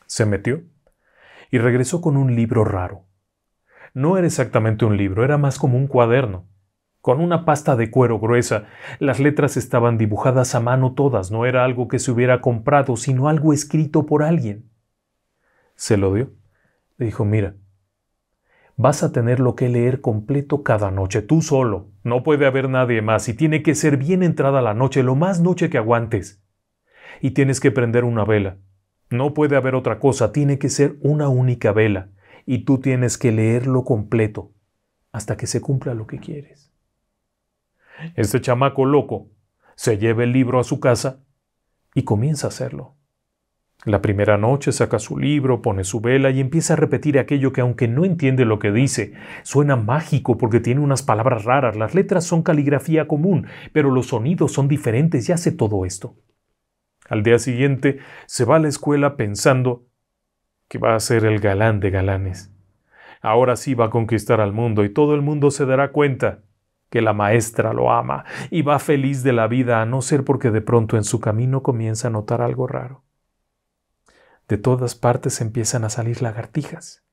Se metió y regresó con un libro raro. No era exactamente un libro, era más como un cuaderno, con una pasta de cuero gruesa. Las letras estaban dibujadas a mano todas, no era algo que se hubiera comprado, sino algo escrito por alguien. Se lo dio. Le dijo, mira, vas a tener lo que leer completo cada noche, tú solo. No puede haber nadie más y tiene que ser bien entrada la noche, lo más noche que aguantes. Y tienes que prender una vela. No puede haber otra cosa, tiene que ser una única vela. Y tú tienes que leerlo completo hasta que se cumpla lo que quieres. Este chamaco loco se lleva el libro a su casa y comienza a hacerlo. La primera noche saca su libro, pone su vela y empieza a repetir aquello que aunque no entiende lo que dice, suena mágico porque tiene unas palabras raras, las letras son caligrafía común, pero los sonidos son diferentes y hace todo esto. Al día siguiente se va a la escuela pensando que va a ser el galán de galanes. Ahora sí va a conquistar al mundo y todo el mundo se dará cuenta que la maestra lo ama y va feliz de la vida a no ser porque de pronto en su camino comienza a notar algo raro. De todas partes empiezan a salir lagartijas.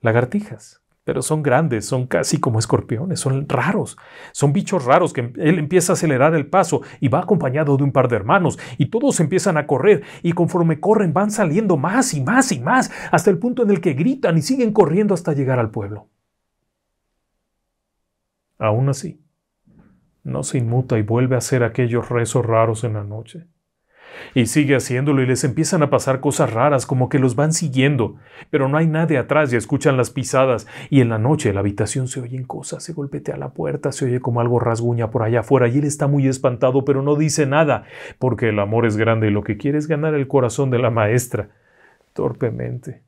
Lagartijas, pero son grandes, son casi como escorpiones, son raros, son bichos raros que em, él empieza a acelerar el paso y va acompañado de un par de hermanos y todos empiezan a correr y conforme corren van saliendo más y más y más hasta el punto en el que gritan y siguen corriendo hasta llegar al pueblo. Aún así, no se inmuta y vuelve a hacer aquellos rezos raros en la noche. Y sigue haciéndolo y les empiezan a pasar cosas raras, como que los van siguiendo, pero no hay nadie atrás y escuchan las pisadas. Y en la noche en la habitación se oyen cosas, se golpetea la puerta, se oye como algo rasguña por allá afuera y él está muy espantado, pero no dice nada, porque el amor es grande y lo que quiere es ganar el corazón de la maestra. Torpemente.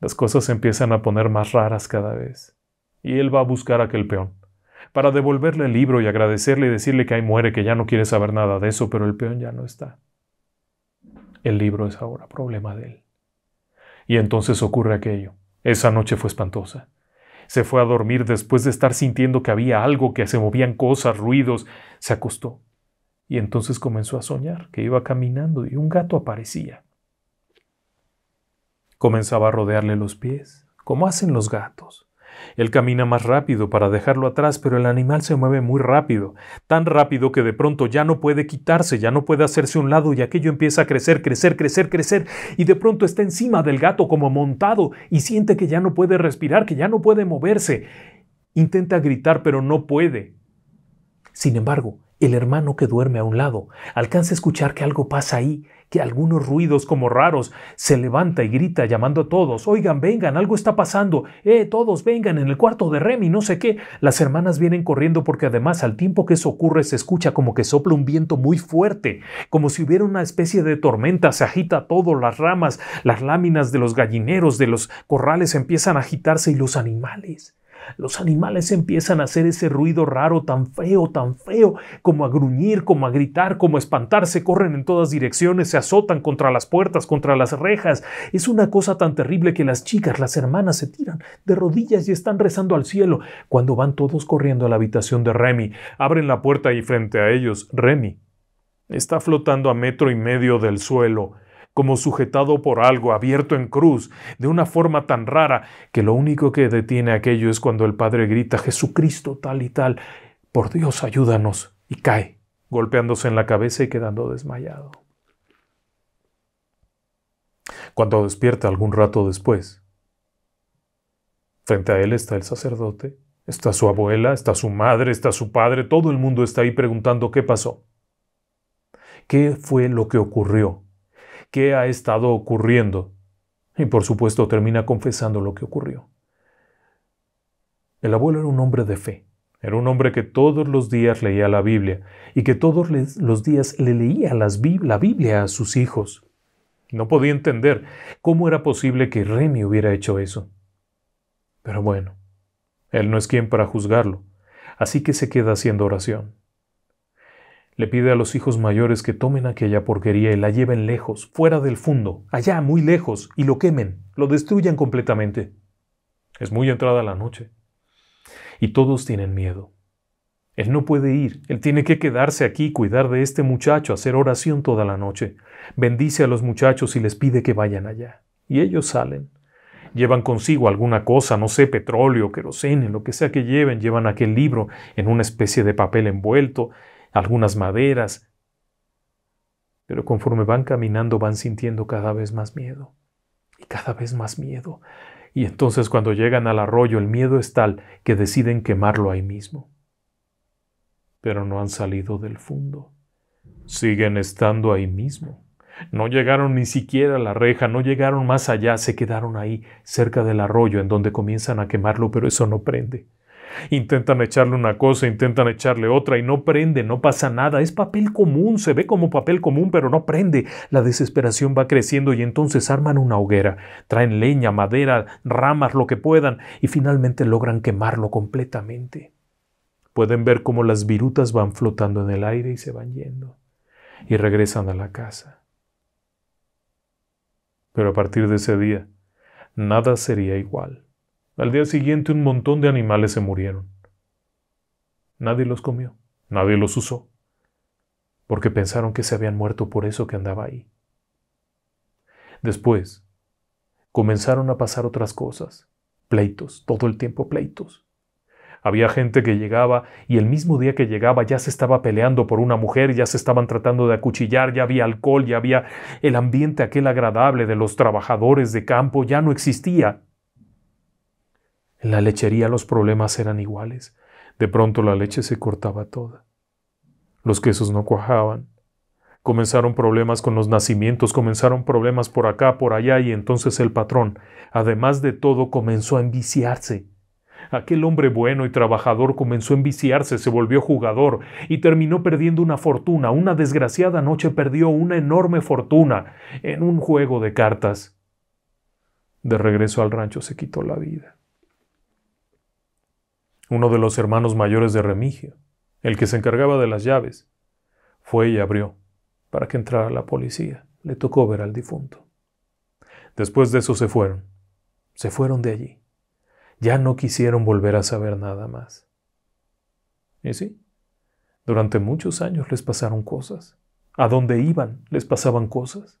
Las cosas se empiezan a poner más raras cada vez. Y él va a buscar a aquel peón para devolverle el libro y agradecerle y decirle que ahí muere, que ya no quiere saber nada de eso, pero el peón ya no está. El libro es ahora problema de él. Y entonces ocurre aquello. Esa noche fue espantosa. Se fue a dormir después de estar sintiendo que había algo, que se movían cosas, ruidos. Se acostó. Y entonces comenzó a soñar que iba caminando y un gato aparecía. Comenzaba a rodearle los pies, como hacen los gatos. Él camina más rápido para dejarlo atrás, pero el animal se mueve muy rápido, tan rápido que de pronto ya no puede quitarse, ya no puede hacerse un lado y aquello empieza a crecer, crecer, crecer, crecer, y de pronto está encima del gato como montado y siente que ya no puede respirar, que ya no puede moverse. Intenta gritar, pero no puede. Sin embargo, el hermano que duerme a un lado alcanza a escuchar que algo pasa ahí que algunos ruidos como raros se levanta y grita llamando a todos, oigan, vengan, algo está pasando, eh, todos vengan en el cuarto de Remy, no sé qué. Las hermanas vienen corriendo porque además al tiempo que eso ocurre se escucha como que sopla un viento muy fuerte, como si hubiera una especie de tormenta, se agita todo, las ramas, las láminas de los gallineros, de los corrales empiezan a agitarse y los animales los animales empiezan a hacer ese ruido raro, tan feo, tan feo, como a gruñir, como a gritar, como a espantarse, corren en todas direcciones, se azotan contra las puertas, contra las rejas. Es una cosa tan terrible que las chicas, las hermanas, se tiran de rodillas y están rezando al cielo. Cuando van todos corriendo a la habitación de Remy, abren la puerta y frente a ellos, Remy está flotando a metro y medio del suelo como sujetado por algo, abierto en cruz, de una forma tan rara que lo único que detiene aquello es cuando el Padre grita, Jesucristo tal y tal, por Dios ayúdanos, y cae, golpeándose en la cabeza y quedando desmayado. Cuando despierta algún rato después, frente a él está el sacerdote, está su abuela, está su madre, está su padre, todo el mundo está ahí preguntando qué pasó, qué fue lo que ocurrió qué ha estado ocurriendo. Y por supuesto termina confesando lo que ocurrió. El abuelo era un hombre de fe, era un hombre que todos los días leía la Biblia y que todos los días le leía la Biblia a sus hijos. No podía entender cómo era posible que Remy hubiera hecho eso. Pero bueno, él no es quien para juzgarlo, así que se queda haciendo oración. Le pide a los hijos mayores que tomen aquella porquería y la lleven lejos, fuera del fondo, allá muy lejos, y lo quemen, lo destruyan completamente. Es muy entrada la noche. Y todos tienen miedo. Él no puede ir, él tiene que quedarse aquí, cuidar de este muchacho, hacer oración toda la noche. Bendice a los muchachos y les pide que vayan allá. Y ellos salen. Llevan consigo alguna cosa, no sé, petróleo, querosene, lo que sea que lleven, llevan aquel libro en una especie de papel envuelto, algunas maderas, pero conforme van caminando van sintiendo cada vez más miedo y cada vez más miedo. Y entonces cuando llegan al arroyo el miedo es tal que deciden quemarlo ahí mismo. Pero no han salido del fondo. Siguen estando ahí mismo. No llegaron ni siquiera a la reja, no llegaron más allá, se quedaron ahí cerca del arroyo en donde comienzan a quemarlo, pero eso no prende. Intentan echarle una cosa, intentan echarle otra y no prende, no pasa nada. Es papel común, se ve como papel común, pero no prende. La desesperación va creciendo y entonces arman una hoguera. Traen leña, madera, ramas, lo que puedan y finalmente logran quemarlo completamente. Pueden ver cómo las virutas van flotando en el aire y se van yendo y regresan a la casa. Pero a partir de ese día, nada sería igual. Al día siguiente un montón de animales se murieron. Nadie los comió, nadie los usó, porque pensaron que se habían muerto por eso que andaba ahí. Después, comenzaron a pasar otras cosas, pleitos, todo el tiempo pleitos. Había gente que llegaba y el mismo día que llegaba ya se estaba peleando por una mujer, ya se estaban tratando de acuchillar, ya había alcohol, ya había el ambiente aquel agradable de los trabajadores de campo, ya no existía. En la lechería los problemas eran iguales. De pronto la leche se cortaba toda. Los quesos no cuajaban. Comenzaron problemas con los nacimientos, comenzaron problemas por acá, por allá, y entonces el patrón, además de todo, comenzó a enviciarse. Aquel hombre bueno y trabajador comenzó a enviciarse, se volvió jugador y terminó perdiendo una fortuna. Una desgraciada noche perdió una enorme fortuna en un juego de cartas. De regreso al rancho se quitó la vida uno de los hermanos mayores de Remigio, el que se encargaba de las llaves, fue y abrió para que entrara la policía. Le tocó ver al difunto. Después de eso se fueron. Se fueron de allí. Ya no quisieron volver a saber nada más. ¿Y sí? Durante muchos años les pasaron cosas. A donde iban les pasaban cosas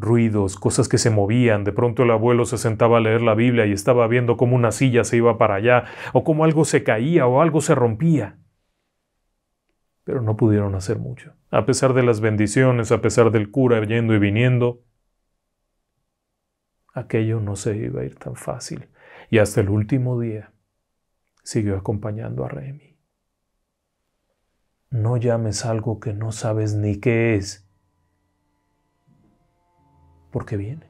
ruidos, cosas que se movían. De pronto el abuelo se sentaba a leer la Biblia y estaba viendo cómo una silla se iba para allá, o cómo algo se caía, o algo se rompía. Pero no pudieron hacer mucho. A pesar de las bendiciones, a pesar del cura yendo y viniendo, aquello no se iba a ir tan fácil. Y hasta el último día siguió acompañando a Remy. No llames algo que no sabes ni qué es porque viene.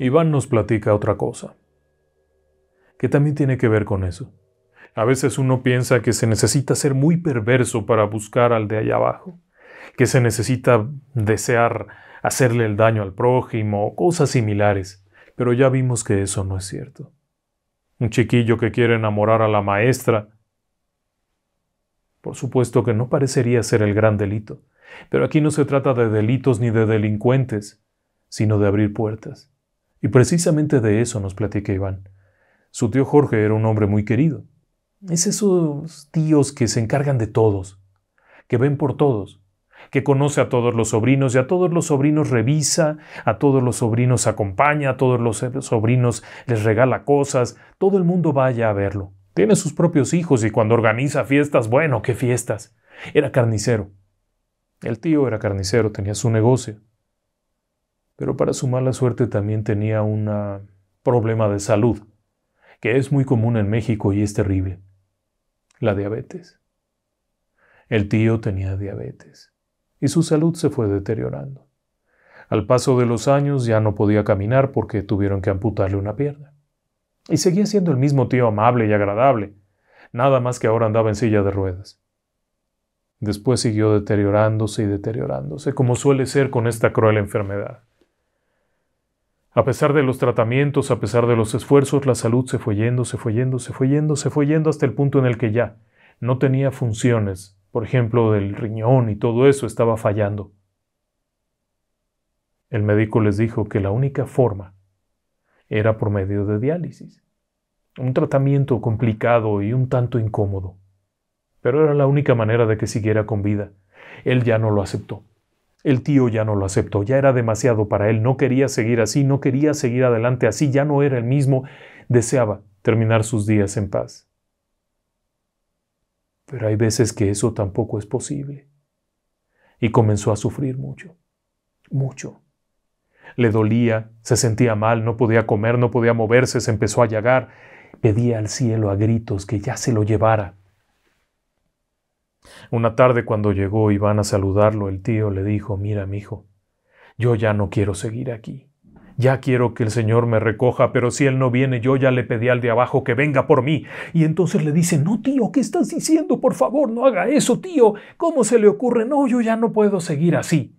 Iván nos platica otra cosa, que también tiene que ver con eso. A veces uno piensa que se necesita ser muy perverso para buscar al de allá abajo, que se necesita desear hacerle el daño al prójimo, cosas similares, pero ya vimos que eso no es cierto un chiquillo que quiere enamorar a la maestra. Por supuesto que no parecería ser el gran delito, pero aquí no se trata de delitos ni de delincuentes, sino de abrir puertas. Y precisamente de eso nos platica Iván. Su tío Jorge era un hombre muy querido. Es esos tíos que se encargan de todos, que ven por todos, que conoce a todos los sobrinos y a todos los sobrinos revisa, a todos los sobrinos acompaña, a todos los sobrinos les regala cosas, todo el mundo vaya a verlo. Tiene sus propios hijos y cuando organiza fiestas, bueno, qué fiestas. Era carnicero. El tío era carnicero, tenía su negocio. Pero para su mala suerte también tenía un problema de salud, que es muy común en México y es terrible. La diabetes. El tío tenía diabetes y su salud se fue deteriorando. Al paso de los años ya no podía caminar porque tuvieron que amputarle una pierna. Y seguía siendo el mismo tío amable y agradable, nada más que ahora andaba en silla de ruedas. Después siguió deteriorándose y deteriorándose, como suele ser con esta cruel enfermedad. A pesar de los tratamientos, a pesar de los esfuerzos, la salud se fue yendo, se fue yendo, se fue yendo, se fue yendo hasta el punto en el que ya no tenía funciones por ejemplo, del riñón y todo eso estaba fallando. El médico les dijo que la única forma era por medio de diálisis, un tratamiento complicado y un tanto incómodo, pero era la única manera de que siguiera con vida. Él ya no lo aceptó. El tío ya no lo aceptó, ya era demasiado para él, no quería seguir así, no quería seguir adelante así, ya no era el mismo, deseaba terminar sus días en paz. Pero hay veces que eso tampoco es posible. Y comenzó a sufrir mucho, mucho. Le dolía, se sentía mal, no podía comer, no podía moverse, se empezó a llagar. Pedía al cielo a gritos que ya se lo llevara. Una tarde cuando llegó Iván a saludarlo, el tío le dijo, mira, mijo, yo ya no quiero seguir aquí. Ya quiero que el Señor me recoja, pero si Él no viene, yo ya le pedí al de abajo que venga por mí. Y entonces le dice, no, tío, ¿qué estás diciendo? Por favor, no haga eso, tío. ¿Cómo se le ocurre? No, yo ya no puedo seguir así.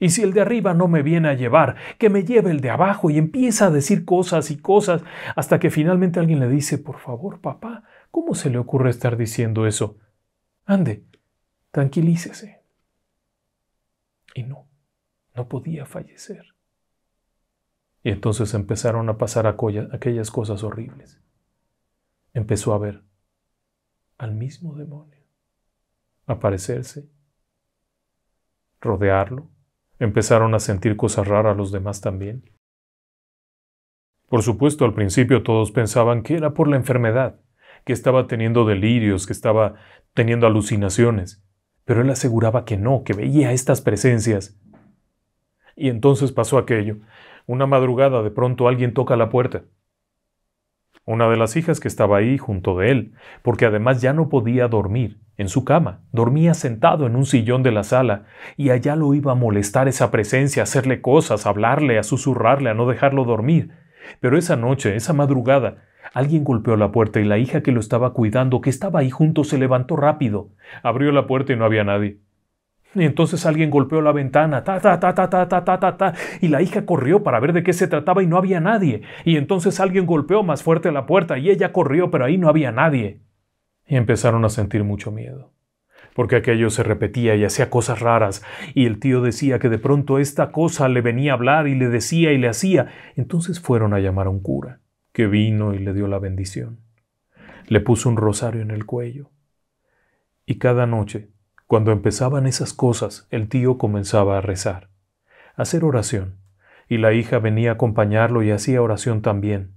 Y si el de arriba no me viene a llevar, que me lleve el de abajo y empieza a decir cosas y cosas, hasta que finalmente alguien le dice, por favor, papá, ¿cómo se le ocurre estar diciendo eso? Ande, tranquilícese. Y no, no podía fallecer. Y entonces empezaron a pasar aquellas cosas horribles. Empezó a ver al mismo demonio aparecerse, rodearlo. Empezaron a sentir cosas raras los demás también. Por supuesto, al principio todos pensaban que era por la enfermedad, que estaba teniendo delirios, que estaba teniendo alucinaciones. Pero él aseguraba que no, que veía estas presencias. Y entonces pasó aquello. Una madrugada de pronto alguien toca la puerta. Una de las hijas que estaba ahí junto de él, porque además ya no podía dormir en su cama, dormía sentado en un sillón de la sala, y allá lo iba a molestar esa presencia, hacerle cosas, hablarle, a susurrarle, a no dejarlo dormir. Pero esa noche, esa madrugada, Alguien golpeó la puerta y la hija que lo estaba cuidando, que estaba ahí junto, se levantó rápido. Abrió la puerta y no había nadie. Y entonces alguien golpeó la ventana, ta, ta, ta, ta, ta, ta, ta, ta, ta, y la hija corrió para ver de qué se trataba y no había nadie. Y entonces alguien golpeó más fuerte la puerta y ella corrió, pero ahí no había nadie. Y empezaron a sentir mucho miedo porque aquello se repetía y hacía cosas raras, y el tío decía que de pronto esta cosa le venía a hablar y le decía y le hacía. Entonces fueron a llamar a un cura, que vino y le dio la bendición. Le puso un rosario en el cuello. Y cada noche cuando empezaban esas cosas, el tío comenzaba a rezar, a hacer oración, y la hija venía a acompañarlo y hacía oración también.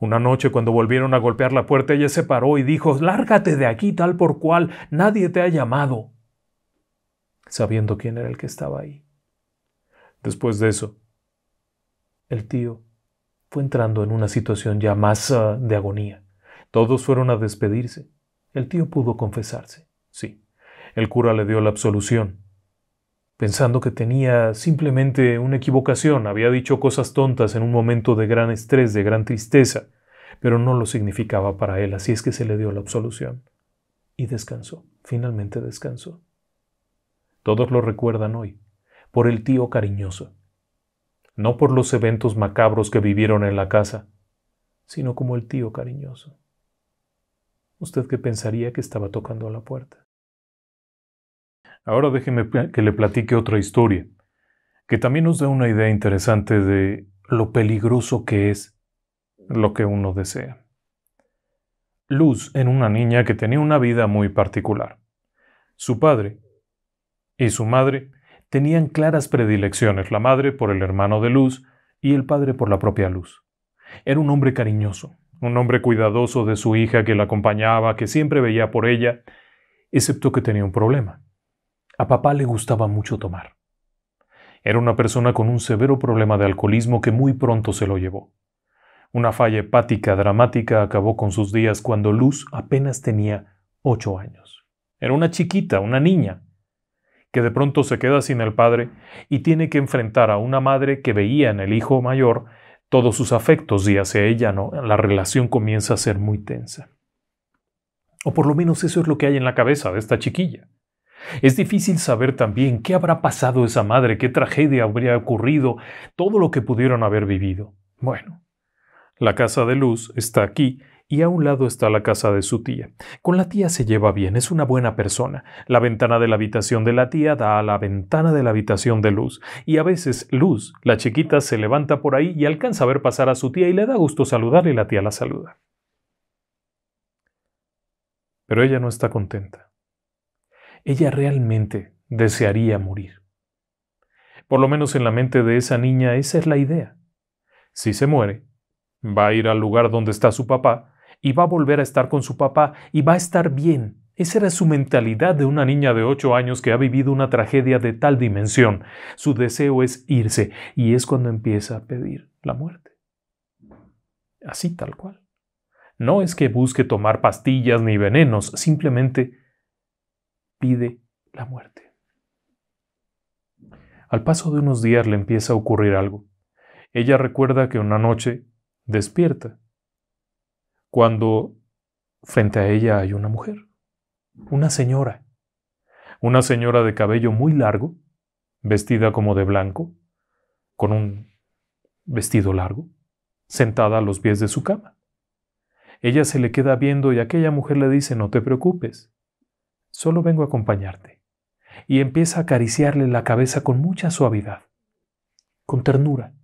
Una noche cuando volvieron a golpear la puerta, ella se paró y dijo, Lárgate de aquí tal por cual, nadie te ha llamado, sabiendo quién era el que estaba ahí. Después de eso, el tío fue entrando en una situación ya más ah, de agonía. Todos fueron a despedirse. El tío pudo confesarse, sí el cura le dio la absolución. Pensando que tenía simplemente una equivocación, había dicho cosas tontas en un momento de gran estrés, de gran tristeza, pero no lo significaba para él, así es que se le dio la absolución. Y descansó, finalmente descansó. Todos lo recuerdan hoy, por el tío cariñoso, no por los eventos macabros que vivieron en la casa, sino como el tío cariñoso. ¿Usted qué pensaría que estaba tocando a la puerta? Ahora déjeme que le platique otra historia, que también nos da una idea interesante de lo peligroso que es lo que uno desea. Luz era una niña que tenía una vida muy particular. Su padre y su madre tenían claras predilecciones, la madre por el hermano de Luz y el padre por la propia Luz. Era un hombre cariñoso, un hombre cuidadoso de su hija que la acompañaba, que siempre veía por ella, excepto que tenía un problema. A papá le gustaba mucho tomar. Era una persona con un severo problema de alcoholismo que muy pronto se lo llevó. Una falla hepática dramática acabó con sus días cuando Luz apenas tenía ocho años. Era una chiquita, una niña, que de pronto se queda sin el padre y tiene que enfrentar a una madre que veía en el hijo mayor todos sus afectos y hacia ella no, la relación comienza a ser muy tensa. O por lo menos eso es lo que hay en la cabeza de esta chiquilla. Es difícil saber también qué habrá pasado esa madre, qué tragedia habría ocurrido, todo lo que pudieron haber vivido. Bueno, la casa de luz está aquí y a un lado está la casa de su tía. Con la tía se lleva bien, es una buena persona. La ventana de la habitación de la tía da a la ventana de la habitación de Luz. Y a veces Luz, la chiquita, se levanta por ahí y alcanza a ver pasar a su tía y le da gusto saludarle y la tía la saluda. Pero ella no está contenta ella realmente desearía morir. Por lo menos en la mente de esa niña esa es la idea. Si se muere, va a ir al lugar donde está su papá y va a volver a estar con su papá y va a estar bien. Esa era su mentalidad de una niña de ocho años que ha vivido una tragedia de tal dimensión. Su deseo es irse y es cuando empieza a pedir la muerte. Así tal cual. No es que busque tomar pastillas ni venenos, simplemente pide la muerte. Al paso de unos días le empieza a ocurrir algo. Ella recuerda que una noche despierta cuando frente a ella hay una mujer, una señora, una señora de cabello muy largo, vestida como de blanco, con un vestido largo, sentada a los pies de su cama. Ella se le queda viendo y aquella mujer le dice, no te preocupes, solo vengo a acompañarte. Y empieza a acariciarle la cabeza con mucha suavidad, con ternura.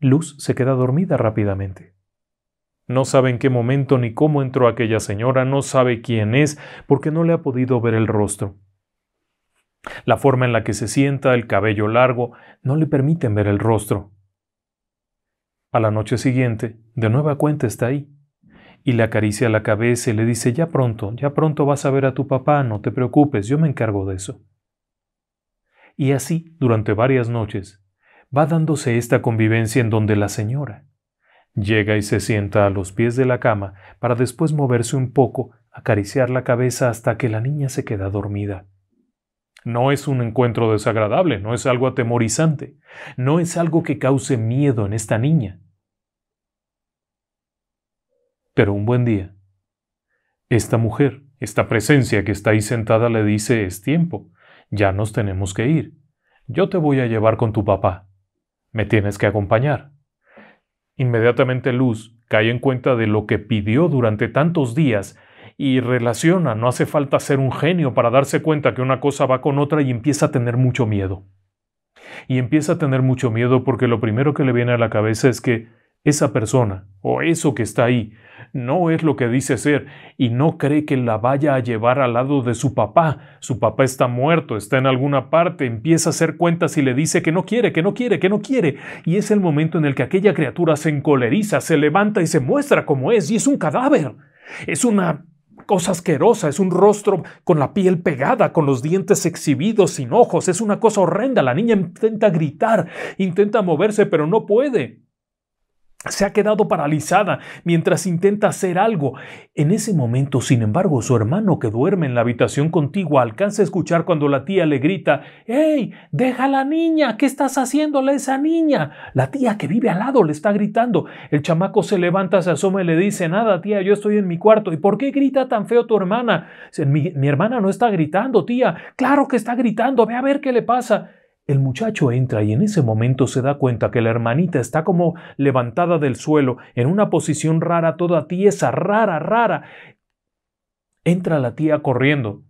Luz se queda dormida rápidamente. No sabe en qué momento ni cómo entró aquella señora, no sabe quién es, porque no le ha podido ver el rostro. La forma en la que se sienta, el cabello largo, no le permiten ver el rostro. A la noche siguiente, de nueva cuenta está ahí, y le acaricia la cabeza y le dice, ya pronto, ya pronto vas a ver a tu papá, no te preocupes, yo me encargo de eso. Y así, durante varias noches, va dándose esta convivencia en donde la señora llega y se sienta a los pies de la cama para después moverse un poco, acariciar la cabeza hasta que la niña se queda dormida. No es un encuentro desagradable, no es algo atemorizante, no es algo que cause miedo en esta niña pero un buen día. Esta mujer, esta presencia que está ahí sentada le dice es tiempo, ya nos tenemos que ir. Yo te voy a llevar con tu papá. Me tienes que acompañar. Inmediatamente Luz cae en cuenta de lo que pidió durante tantos días y relaciona, no hace falta ser un genio para darse cuenta que una cosa va con otra y empieza a tener mucho miedo. Y empieza a tener mucho miedo porque lo primero que le viene a la cabeza es que esa persona o eso que está ahí no es lo que dice ser y no cree que la vaya a llevar al lado de su papá. Su papá está muerto, está en alguna parte, empieza a hacer cuentas y le dice que no quiere, que no quiere, que no quiere. Y es el momento en el que aquella criatura se encoleriza, se levanta y se muestra como es y es un cadáver. Es una cosa asquerosa, es un rostro con la piel pegada, con los dientes exhibidos, sin ojos, es una cosa horrenda. La niña intenta gritar, intenta moverse, pero no puede. Se ha quedado paralizada mientras intenta hacer algo. En ese momento, sin embargo, su hermano que duerme en la habitación contigua alcanza a escuchar cuando la tía le grita ¡Hey! ¡Deja a la niña! ¿Qué estás haciéndole a esa niña? La tía que vive al lado le está gritando. El chamaco se levanta, se asoma y le dice Nada, tía, yo estoy en mi cuarto. ¿Y por qué grita tan feo tu hermana? mi hermana no está gritando, tía. Claro que está gritando. Ve a ver qué le pasa. El muchacho entra y en ese momento se da cuenta que la hermanita está como levantada del suelo, en una posición rara, toda tiesa, rara, rara. Entra la tía corriendo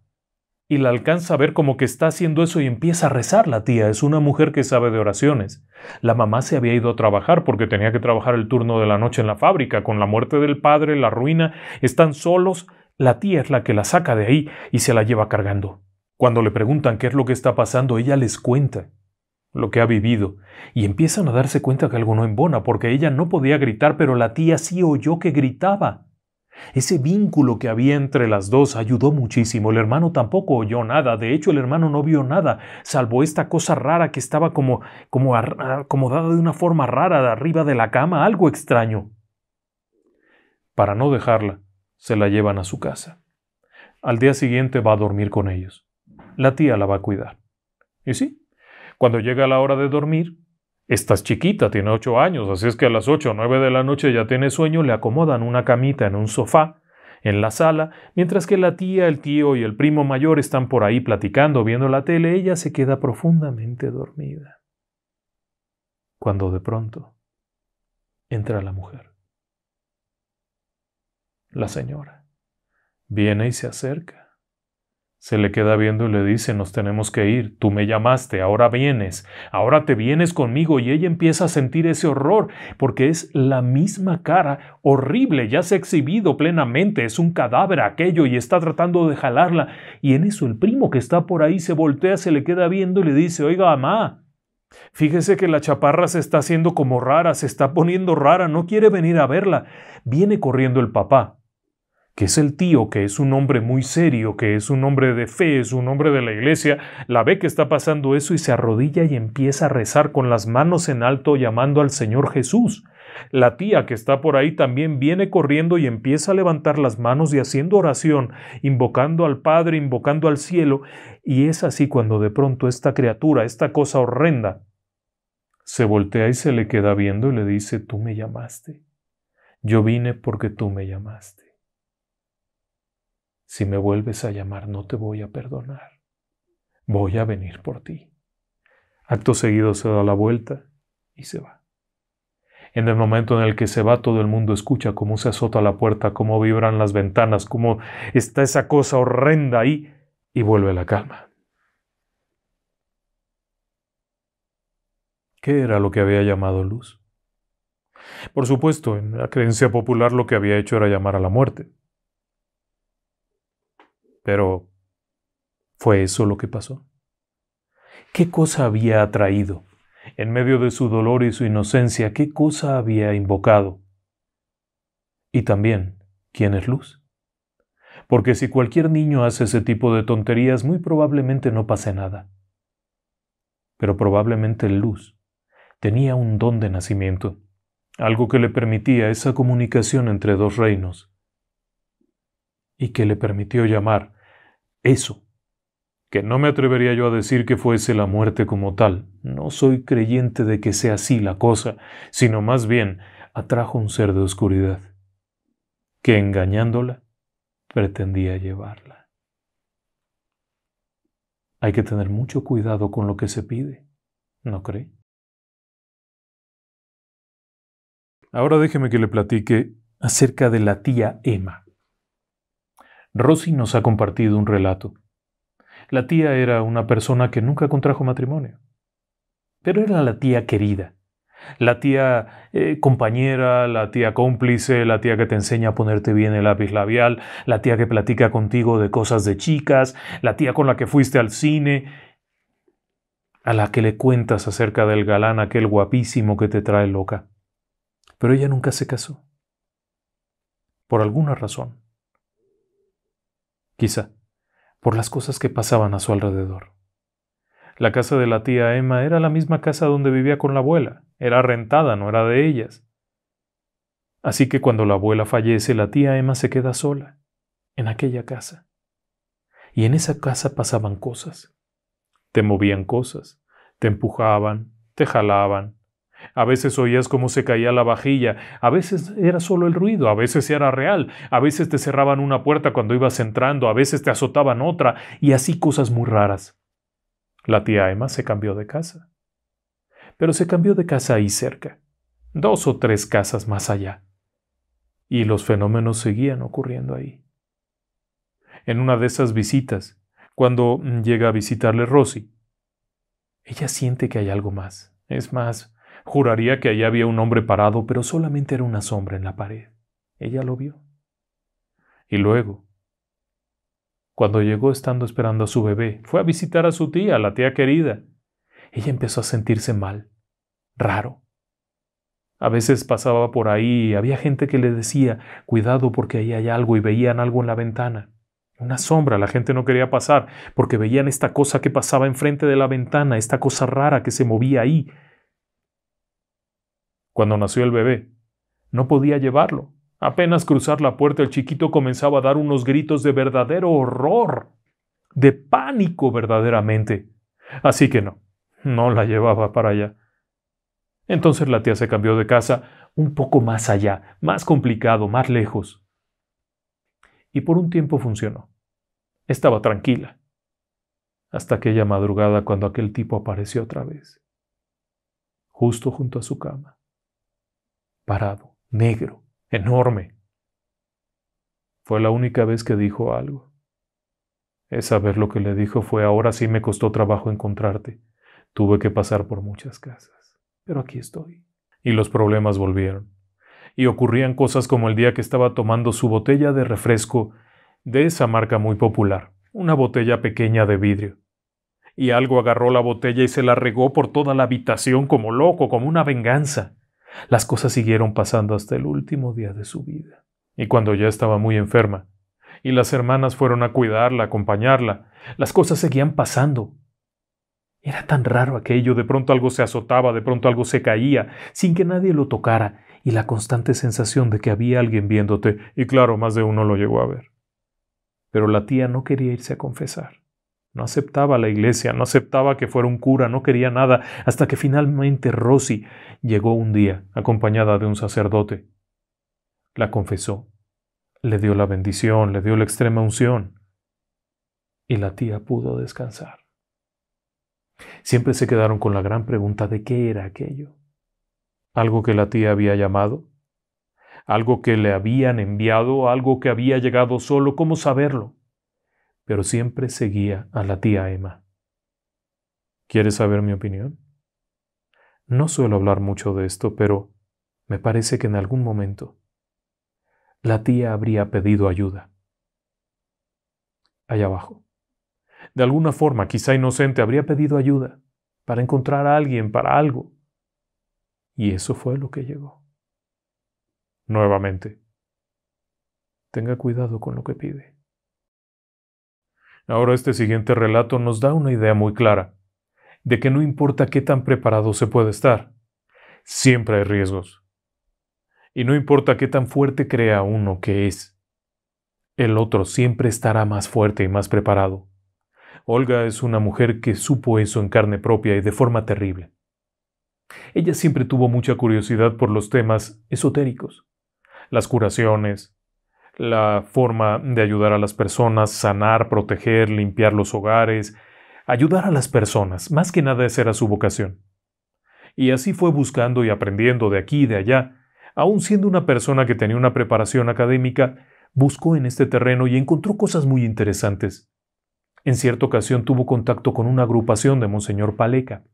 y la alcanza a ver como que está haciendo eso y empieza a rezar la tía. Es una mujer que sabe de oraciones. La mamá se había ido a trabajar porque tenía que trabajar el turno de la noche en la fábrica. Con la muerte del padre, la ruina, están solos. La tía es la que la saca de ahí y se la lleva cargando. Cuando le preguntan qué es lo que está pasando, ella les cuenta lo que ha vivido, y empiezan a darse cuenta que algo no embona, porque ella no podía gritar, pero la tía sí oyó que gritaba. Ese vínculo que había entre las dos ayudó muchísimo. El hermano tampoco oyó nada, de hecho el hermano no vio nada, salvo esta cosa rara que estaba como, como acomodada de una forma rara de arriba de la cama, algo extraño. Para no dejarla, se la llevan a su casa. Al día siguiente va a dormir con ellos la tía la va a cuidar. Y sí, cuando llega la hora de dormir, estás chiquita, tiene ocho años, así es que a las ocho o nueve de la noche ya tiene sueño, le acomodan una camita en un sofá, en la sala, mientras que la tía, el tío y el primo mayor están por ahí platicando, viendo la tele, ella se queda profundamente dormida. Cuando de pronto entra la mujer. La señora viene y se acerca se le queda viendo y le dice, nos tenemos que ir, tú me llamaste, ahora vienes, ahora te vienes conmigo y ella empieza a sentir ese horror, porque es la misma cara, horrible, ya se ha exhibido plenamente, es un cadáver aquello y está tratando de jalarla. Y en eso el primo que está por ahí se voltea, se le queda viendo y le dice, oiga, mamá, Fíjese que la chaparra se está haciendo como rara, se está poniendo rara, no quiere venir a verla. Viene corriendo el papá, que es el tío, que es un hombre muy serio, que es un hombre de fe, es un hombre de la iglesia, la ve que está pasando eso y se arrodilla y empieza a rezar con las manos en alto llamando al Señor Jesús. La tía que está por ahí también viene corriendo y empieza a levantar las manos y haciendo oración, invocando al Padre, invocando al cielo, y es así cuando de pronto esta criatura, esta cosa horrenda, se voltea y se le queda viendo y le dice, tú me llamaste. Yo vine porque tú me llamaste. Si me vuelves a llamar, no te voy a perdonar. Voy a venir por ti. Acto seguido se da la vuelta y se va. En el momento en el que se va, todo el mundo escucha cómo se azota la puerta, cómo vibran las ventanas, cómo está esa cosa horrenda ahí, y vuelve la calma. ¿Qué era lo que había llamado luz? Por supuesto, en la creencia popular lo que había hecho era llamar a la muerte pero ¿fue eso lo que pasó? ¿Qué cosa había atraído? En medio de su dolor y su inocencia, ¿qué cosa había invocado? Y también, ¿quién es luz? Porque si cualquier niño hace ese tipo de tonterías, muy probablemente no pase nada. Pero probablemente luz tenía un don de nacimiento, algo que le permitía esa comunicación entre dos reinos, y que le permitió llamar eso, que no me atrevería yo a decir que fuese la muerte como tal, no soy creyente de que sea así la cosa, sino más bien atrajo un ser de oscuridad, que engañándola pretendía llevarla. Hay que tener mucho cuidado con lo que se pide, ¿no cree? Ahora déjeme que le platique acerca de la tía Emma. Rosy nos ha compartido un relato. La tía era una persona que nunca contrajo matrimonio, pero era la tía querida, la tía eh, compañera, la tía cómplice, la tía que te enseña a ponerte bien el lápiz labial, la tía que platica contigo de cosas de chicas, la tía con la que fuiste al cine, a la que le cuentas acerca del galán aquel guapísimo que te trae loca. Pero ella nunca se casó. Por alguna razón quizá, por las cosas que pasaban a su alrededor. La casa de la tía Emma era la misma casa donde vivía con la abuela, era rentada, no era de ellas. Así que cuando la abuela fallece, la tía Emma se queda sola, en aquella casa. Y en esa casa pasaban cosas. Te movían cosas, te empujaban, te jalaban, a veces oías cómo se caía la vajilla, a veces era solo el ruido, a veces era real, a veces te cerraban una puerta cuando ibas entrando, a veces te azotaban otra, y así cosas muy raras. La tía Emma se cambió de casa. Pero se cambió de casa ahí cerca, dos o tres casas más allá. Y los fenómenos seguían ocurriendo ahí. En una de esas visitas, cuando llega a visitarle Rosy, ella siente que hay algo más. Es más, Juraría que allí había un hombre parado, pero solamente era una sombra en la pared. Ella lo vio. Y luego, cuando llegó estando esperando a su bebé, fue a visitar a su tía, la tía querida. Ella empezó a sentirse mal, raro. A veces pasaba por ahí y había gente que le decía, cuidado porque ahí hay algo y veían algo en la ventana. Una sombra, la gente no quería pasar porque veían esta cosa que pasaba enfrente de la ventana, esta cosa rara que se movía ahí. Cuando nació el bebé, no podía llevarlo. Apenas cruzar la puerta, el chiquito comenzaba a dar unos gritos de verdadero horror, de pánico verdaderamente. Así que no, no la llevaba para allá. Entonces la tía se cambió de casa un poco más allá, más complicado, más lejos. Y por un tiempo funcionó. Estaba tranquila. Hasta aquella madrugada cuando aquel tipo apareció otra vez, justo junto a su cama parado, negro, enorme. Fue la única vez que dijo algo. Es saber lo que le dijo fue, ahora sí me costó trabajo encontrarte. Tuve que pasar por muchas casas, pero aquí estoy. Y los problemas volvieron. Y ocurrían cosas como el día que estaba tomando su botella de refresco de esa marca muy popular, una botella pequeña de vidrio. Y algo agarró la botella y se la regó por toda la habitación como loco, como una venganza. Las cosas siguieron pasando hasta el último día de su vida, y cuando ya estaba muy enferma, y las hermanas fueron a cuidarla, a acompañarla, las cosas seguían pasando. Era tan raro aquello, de pronto algo se azotaba, de pronto algo se caía, sin que nadie lo tocara, y la constante sensación de que había alguien viéndote, y claro, más de uno lo llegó a ver. Pero la tía no quería irse a confesar. No aceptaba la iglesia, no aceptaba que fuera un cura, no quería nada, hasta que finalmente Rosy llegó un día, acompañada de un sacerdote. La confesó, le dio la bendición, le dio la extrema unción, y la tía pudo descansar. Siempre se quedaron con la gran pregunta de qué era aquello. Algo que la tía había llamado, algo que le habían enviado, algo que había llegado solo, ¿cómo saberlo? pero siempre seguía a la tía Emma. ¿Quieres saber mi opinión? No suelo hablar mucho de esto, pero me parece que en algún momento la tía habría pedido ayuda. Allá abajo. De alguna forma, quizá inocente, habría pedido ayuda para encontrar a alguien, para algo. Y eso fue lo que llegó. Nuevamente, tenga cuidado con lo que pide. Ahora este siguiente relato nos da una idea muy clara, de que no importa qué tan preparado se puede estar, siempre hay riesgos. Y no importa qué tan fuerte crea uno que es, el otro siempre estará más fuerte y más preparado. Olga es una mujer que supo eso en carne propia y de forma terrible. Ella siempre tuvo mucha curiosidad por los temas esotéricos, las curaciones, la forma de ayudar a las personas, sanar, proteger, limpiar los hogares, ayudar a las personas, más que nada esa era su vocación. Y así fue buscando y aprendiendo de aquí y de allá. Aun siendo una persona que tenía una preparación académica, buscó en este terreno y encontró cosas muy interesantes. En cierta ocasión tuvo contacto con una agrupación de Monseñor Paleca.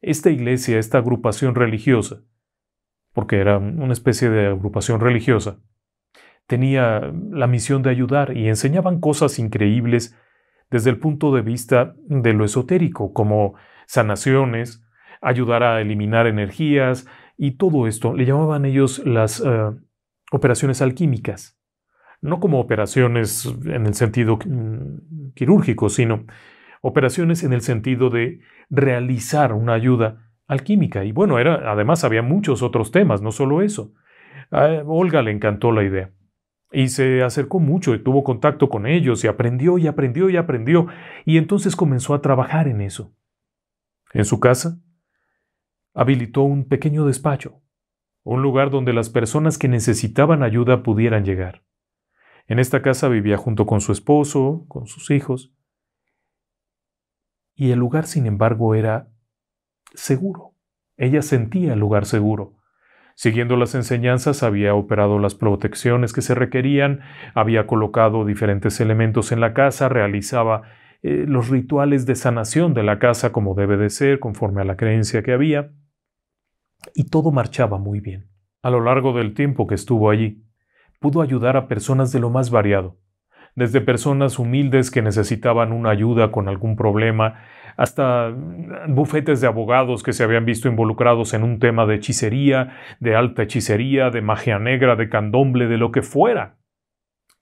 Esta iglesia, esta agrupación religiosa, porque era una especie de agrupación religiosa, tenía la misión de ayudar y enseñaban cosas increíbles desde el punto de vista de lo esotérico, como sanaciones, ayudar a eliminar energías y todo esto. Le llamaban ellos las eh, operaciones alquímicas no como operaciones en el sentido mm, quirúrgico, sino operaciones en el sentido de realizar una ayuda alquímica. Y bueno, era, además había muchos otros temas, no solo eso. A Olga le encantó la idea. Y se acercó mucho y tuvo contacto con ellos y aprendió y aprendió y aprendió y entonces comenzó a trabajar en eso. En su casa, habilitó un pequeño despacho, un lugar donde las personas que necesitaban ayuda pudieran llegar. En esta casa vivía junto con su esposo, con sus hijos, y el lugar, sin embargo, era seguro. Ella sentía el lugar seguro. Siguiendo las enseñanzas, había operado las protecciones que se requerían, había colocado diferentes elementos en la casa, realizaba eh, los rituales de sanación de la casa como debe de ser, conforme a la creencia que había, y todo marchaba muy bien. A lo largo del tiempo que estuvo allí, pudo ayudar a personas de lo más variado, desde personas humildes que necesitaban una ayuda con algún problema, hasta bufetes de abogados que se habían visto involucrados en un tema de hechicería, de alta hechicería, de magia negra, de candomble, de lo que fuera.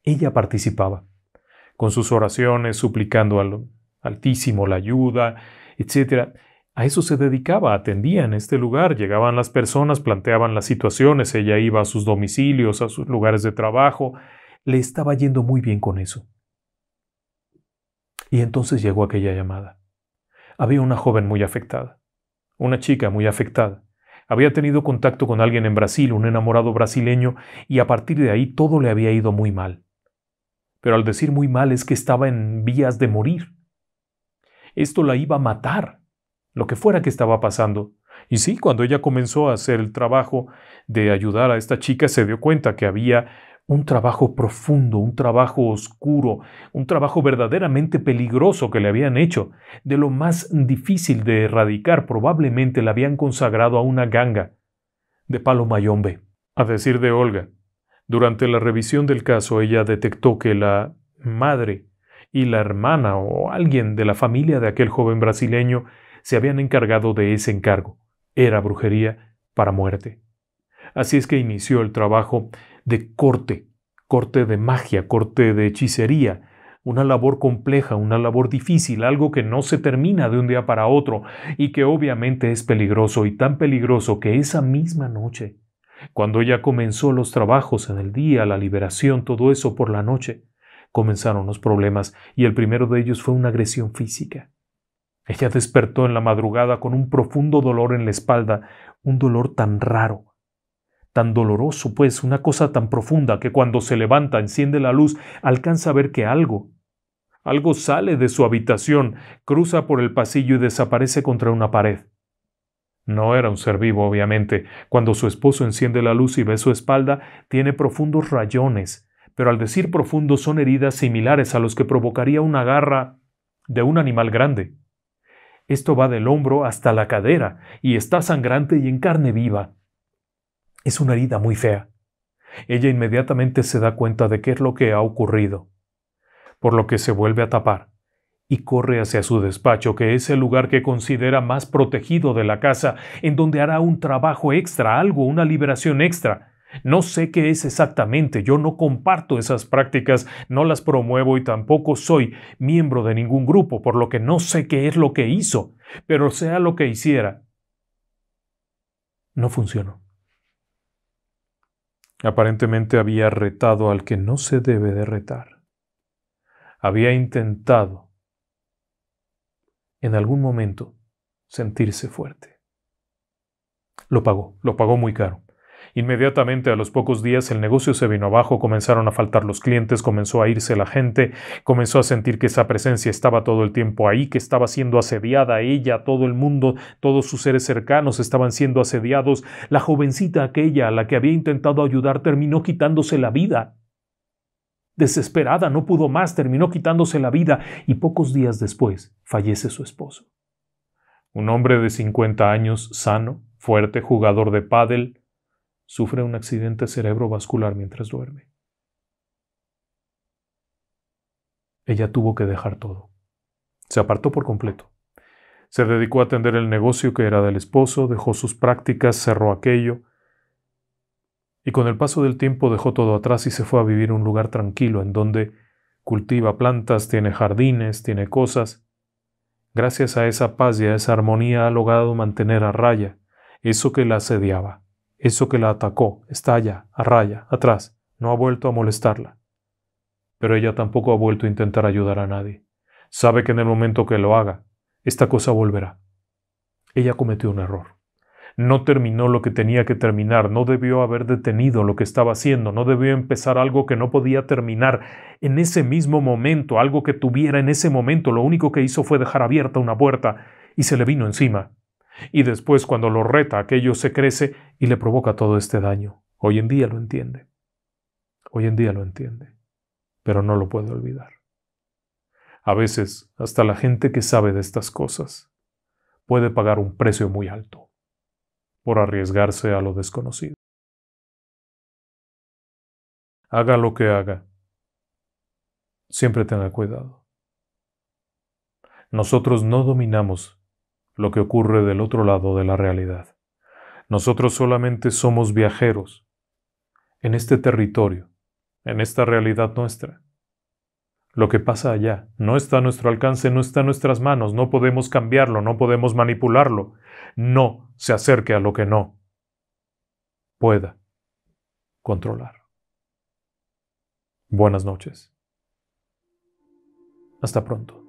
Ella participaba, con sus oraciones, suplicando al Altísimo la ayuda, etc. A eso se dedicaba, atendía en este lugar, llegaban las personas, planteaban las situaciones, ella iba a sus domicilios, a sus lugares de trabajo, le estaba yendo muy bien con eso. Y entonces llegó aquella llamada había una joven muy afectada, una chica muy afectada. Había tenido contacto con alguien en Brasil, un enamorado brasileño, y a partir de ahí todo le había ido muy mal. Pero al decir muy mal es que estaba en vías de morir. Esto la iba a matar, lo que fuera que estaba pasando. Y sí, cuando ella comenzó a hacer el trabajo de ayudar a esta chica, se dio cuenta que había un trabajo profundo, un trabajo oscuro, un trabajo verdaderamente peligroso que le habían hecho, de lo más difícil de erradicar, probablemente la habían consagrado a una ganga de Palo Mayombe. A decir de Olga, durante la revisión del caso ella detectó que la madre y la hermana o alguien de la familia de aquel joven brasileño se habían encargado de ese encargo. Era brujería para muerte. Así es que inició el trabajo de corte, corte de magia, corte de hechicería, una labor compleja, una labor difícil, algo que no se termina de un día para otro y que obviamente es peligroso y tan peligroso que esa misma noche, cuando ella comenzó los trabajos en el día, la liberación, todo eso por la noche, comenzaron los problemas y el primero de ellos fue una agresión física. Ella despertó en la madrugada con un profundo dolor en la espalda, un dolor tan raro, tan doloroso, pues, una cosa tan profunda que cuando se levanta, enciende la luz, alcanza a ver que algo, algo sale de su habitación, cruza por el pasillo y desaparece contra una pared. No era un ser vivo, obviamente. Cuando su esposo enciende la luz y ve su espalda, tiene profundos rayones, pero al decir profundos son heridas similares a los que provocaría una garra de un animal grande. Esto va del hombro hasta la cadera y está sangrante y en carne viva. Es una herida muy fea. Ella inmediatamente se da cuenta de qué es lo que ha ocurrido, por lo que se vuelve a tapar y corre hacia su despacho, que es el lugar que considera más protegido de la casa, en donde hará un trabajo extra, algo, una liberación extra. No sé qué es exactamente, yo no comparto esas prácticas, no las promuevo y tampoco soy miembro de ningún grupo, por lo que no sé qué es lo que hizo, pero sea lo que hiciera, no funcionó. Aparentemente había retado al que no se debe de retar. Había intentado en algún momento sentirse fuerte. Lo pagó, lo pagó muy caro. Inmediatamente a los pocos días el negocio se vino abajo, comenzaron a faltar los clientes, comenzó a irse la gente, comenzó a sentir que esa presencia estaba todo el tiempo ahí, que estaba siendo asediada ella, todo el mundo, todos sus seres cercanos estaban siendo asediados. La jovencita aquella a la que había intentado ayudar terminó quitándose la vida. Desesperada, no pudo más, terminó quitándose la vida y pocos días después fallece su esposo. Un hombre de 50 años, sano, fuerte, jugador de pádel, sufre un accidente cerebrovascular mientras duerme. Ella tuvo que dejar todo. Se apartó por completo. Se dedicó a atender el negocio que era del esposo, dejó sus prácticas, cerró aquello, y con el paso del tiempo dejó todo atrás y se fue a vivir un lugar tranquilo en donde cultiva plantas, tiene jardines, tiene cosas. Gracias a esa paz y a esa armonía ha logrado mantener a raya eso que la asediaba. Eso que la atacó está allá, a raya, atrás, no ha vuelto a molestarla. Pero ella tampoco ha vuelto a intentar ayudar a nadie. Sabe que en el momento que lo haga, esta cosa volverá. Ella cometió un error. No terminó lo que tenía que terminar, no debió haber detenido lo que estaba haciendo, no debió empezar algo que no podía terminar en ese mismo momento, algo que tuviera en ese momento. Lo único que hizo fue dejar abierta una puerta y se le vino encima. Y después cuando lo reta, aquello se crece y le provoca todo este daño. Hoy en día lo entiende. Hoy en día lo entiende. Pero no lo puede olvidar. A veces, hasta la gente que sabe de estas cosas puede pagar un precio muy alto por arriesgarse a lo desconocido. Haga lo que haga, siempre tenga cuidado. Nosotros no dominamos lo que ocurre del otro lado de la realidad. Nosotros solamente somos viajeros en este territorio, en esta realidad nuestra. Lo que pasa allá no está a nuestro alcance, no está en nuestras manos, no podemos cambiarlo, no podemos manipularlo. No se acerque a lo que no pueda controlar. Buenas noches. Hasta pronto.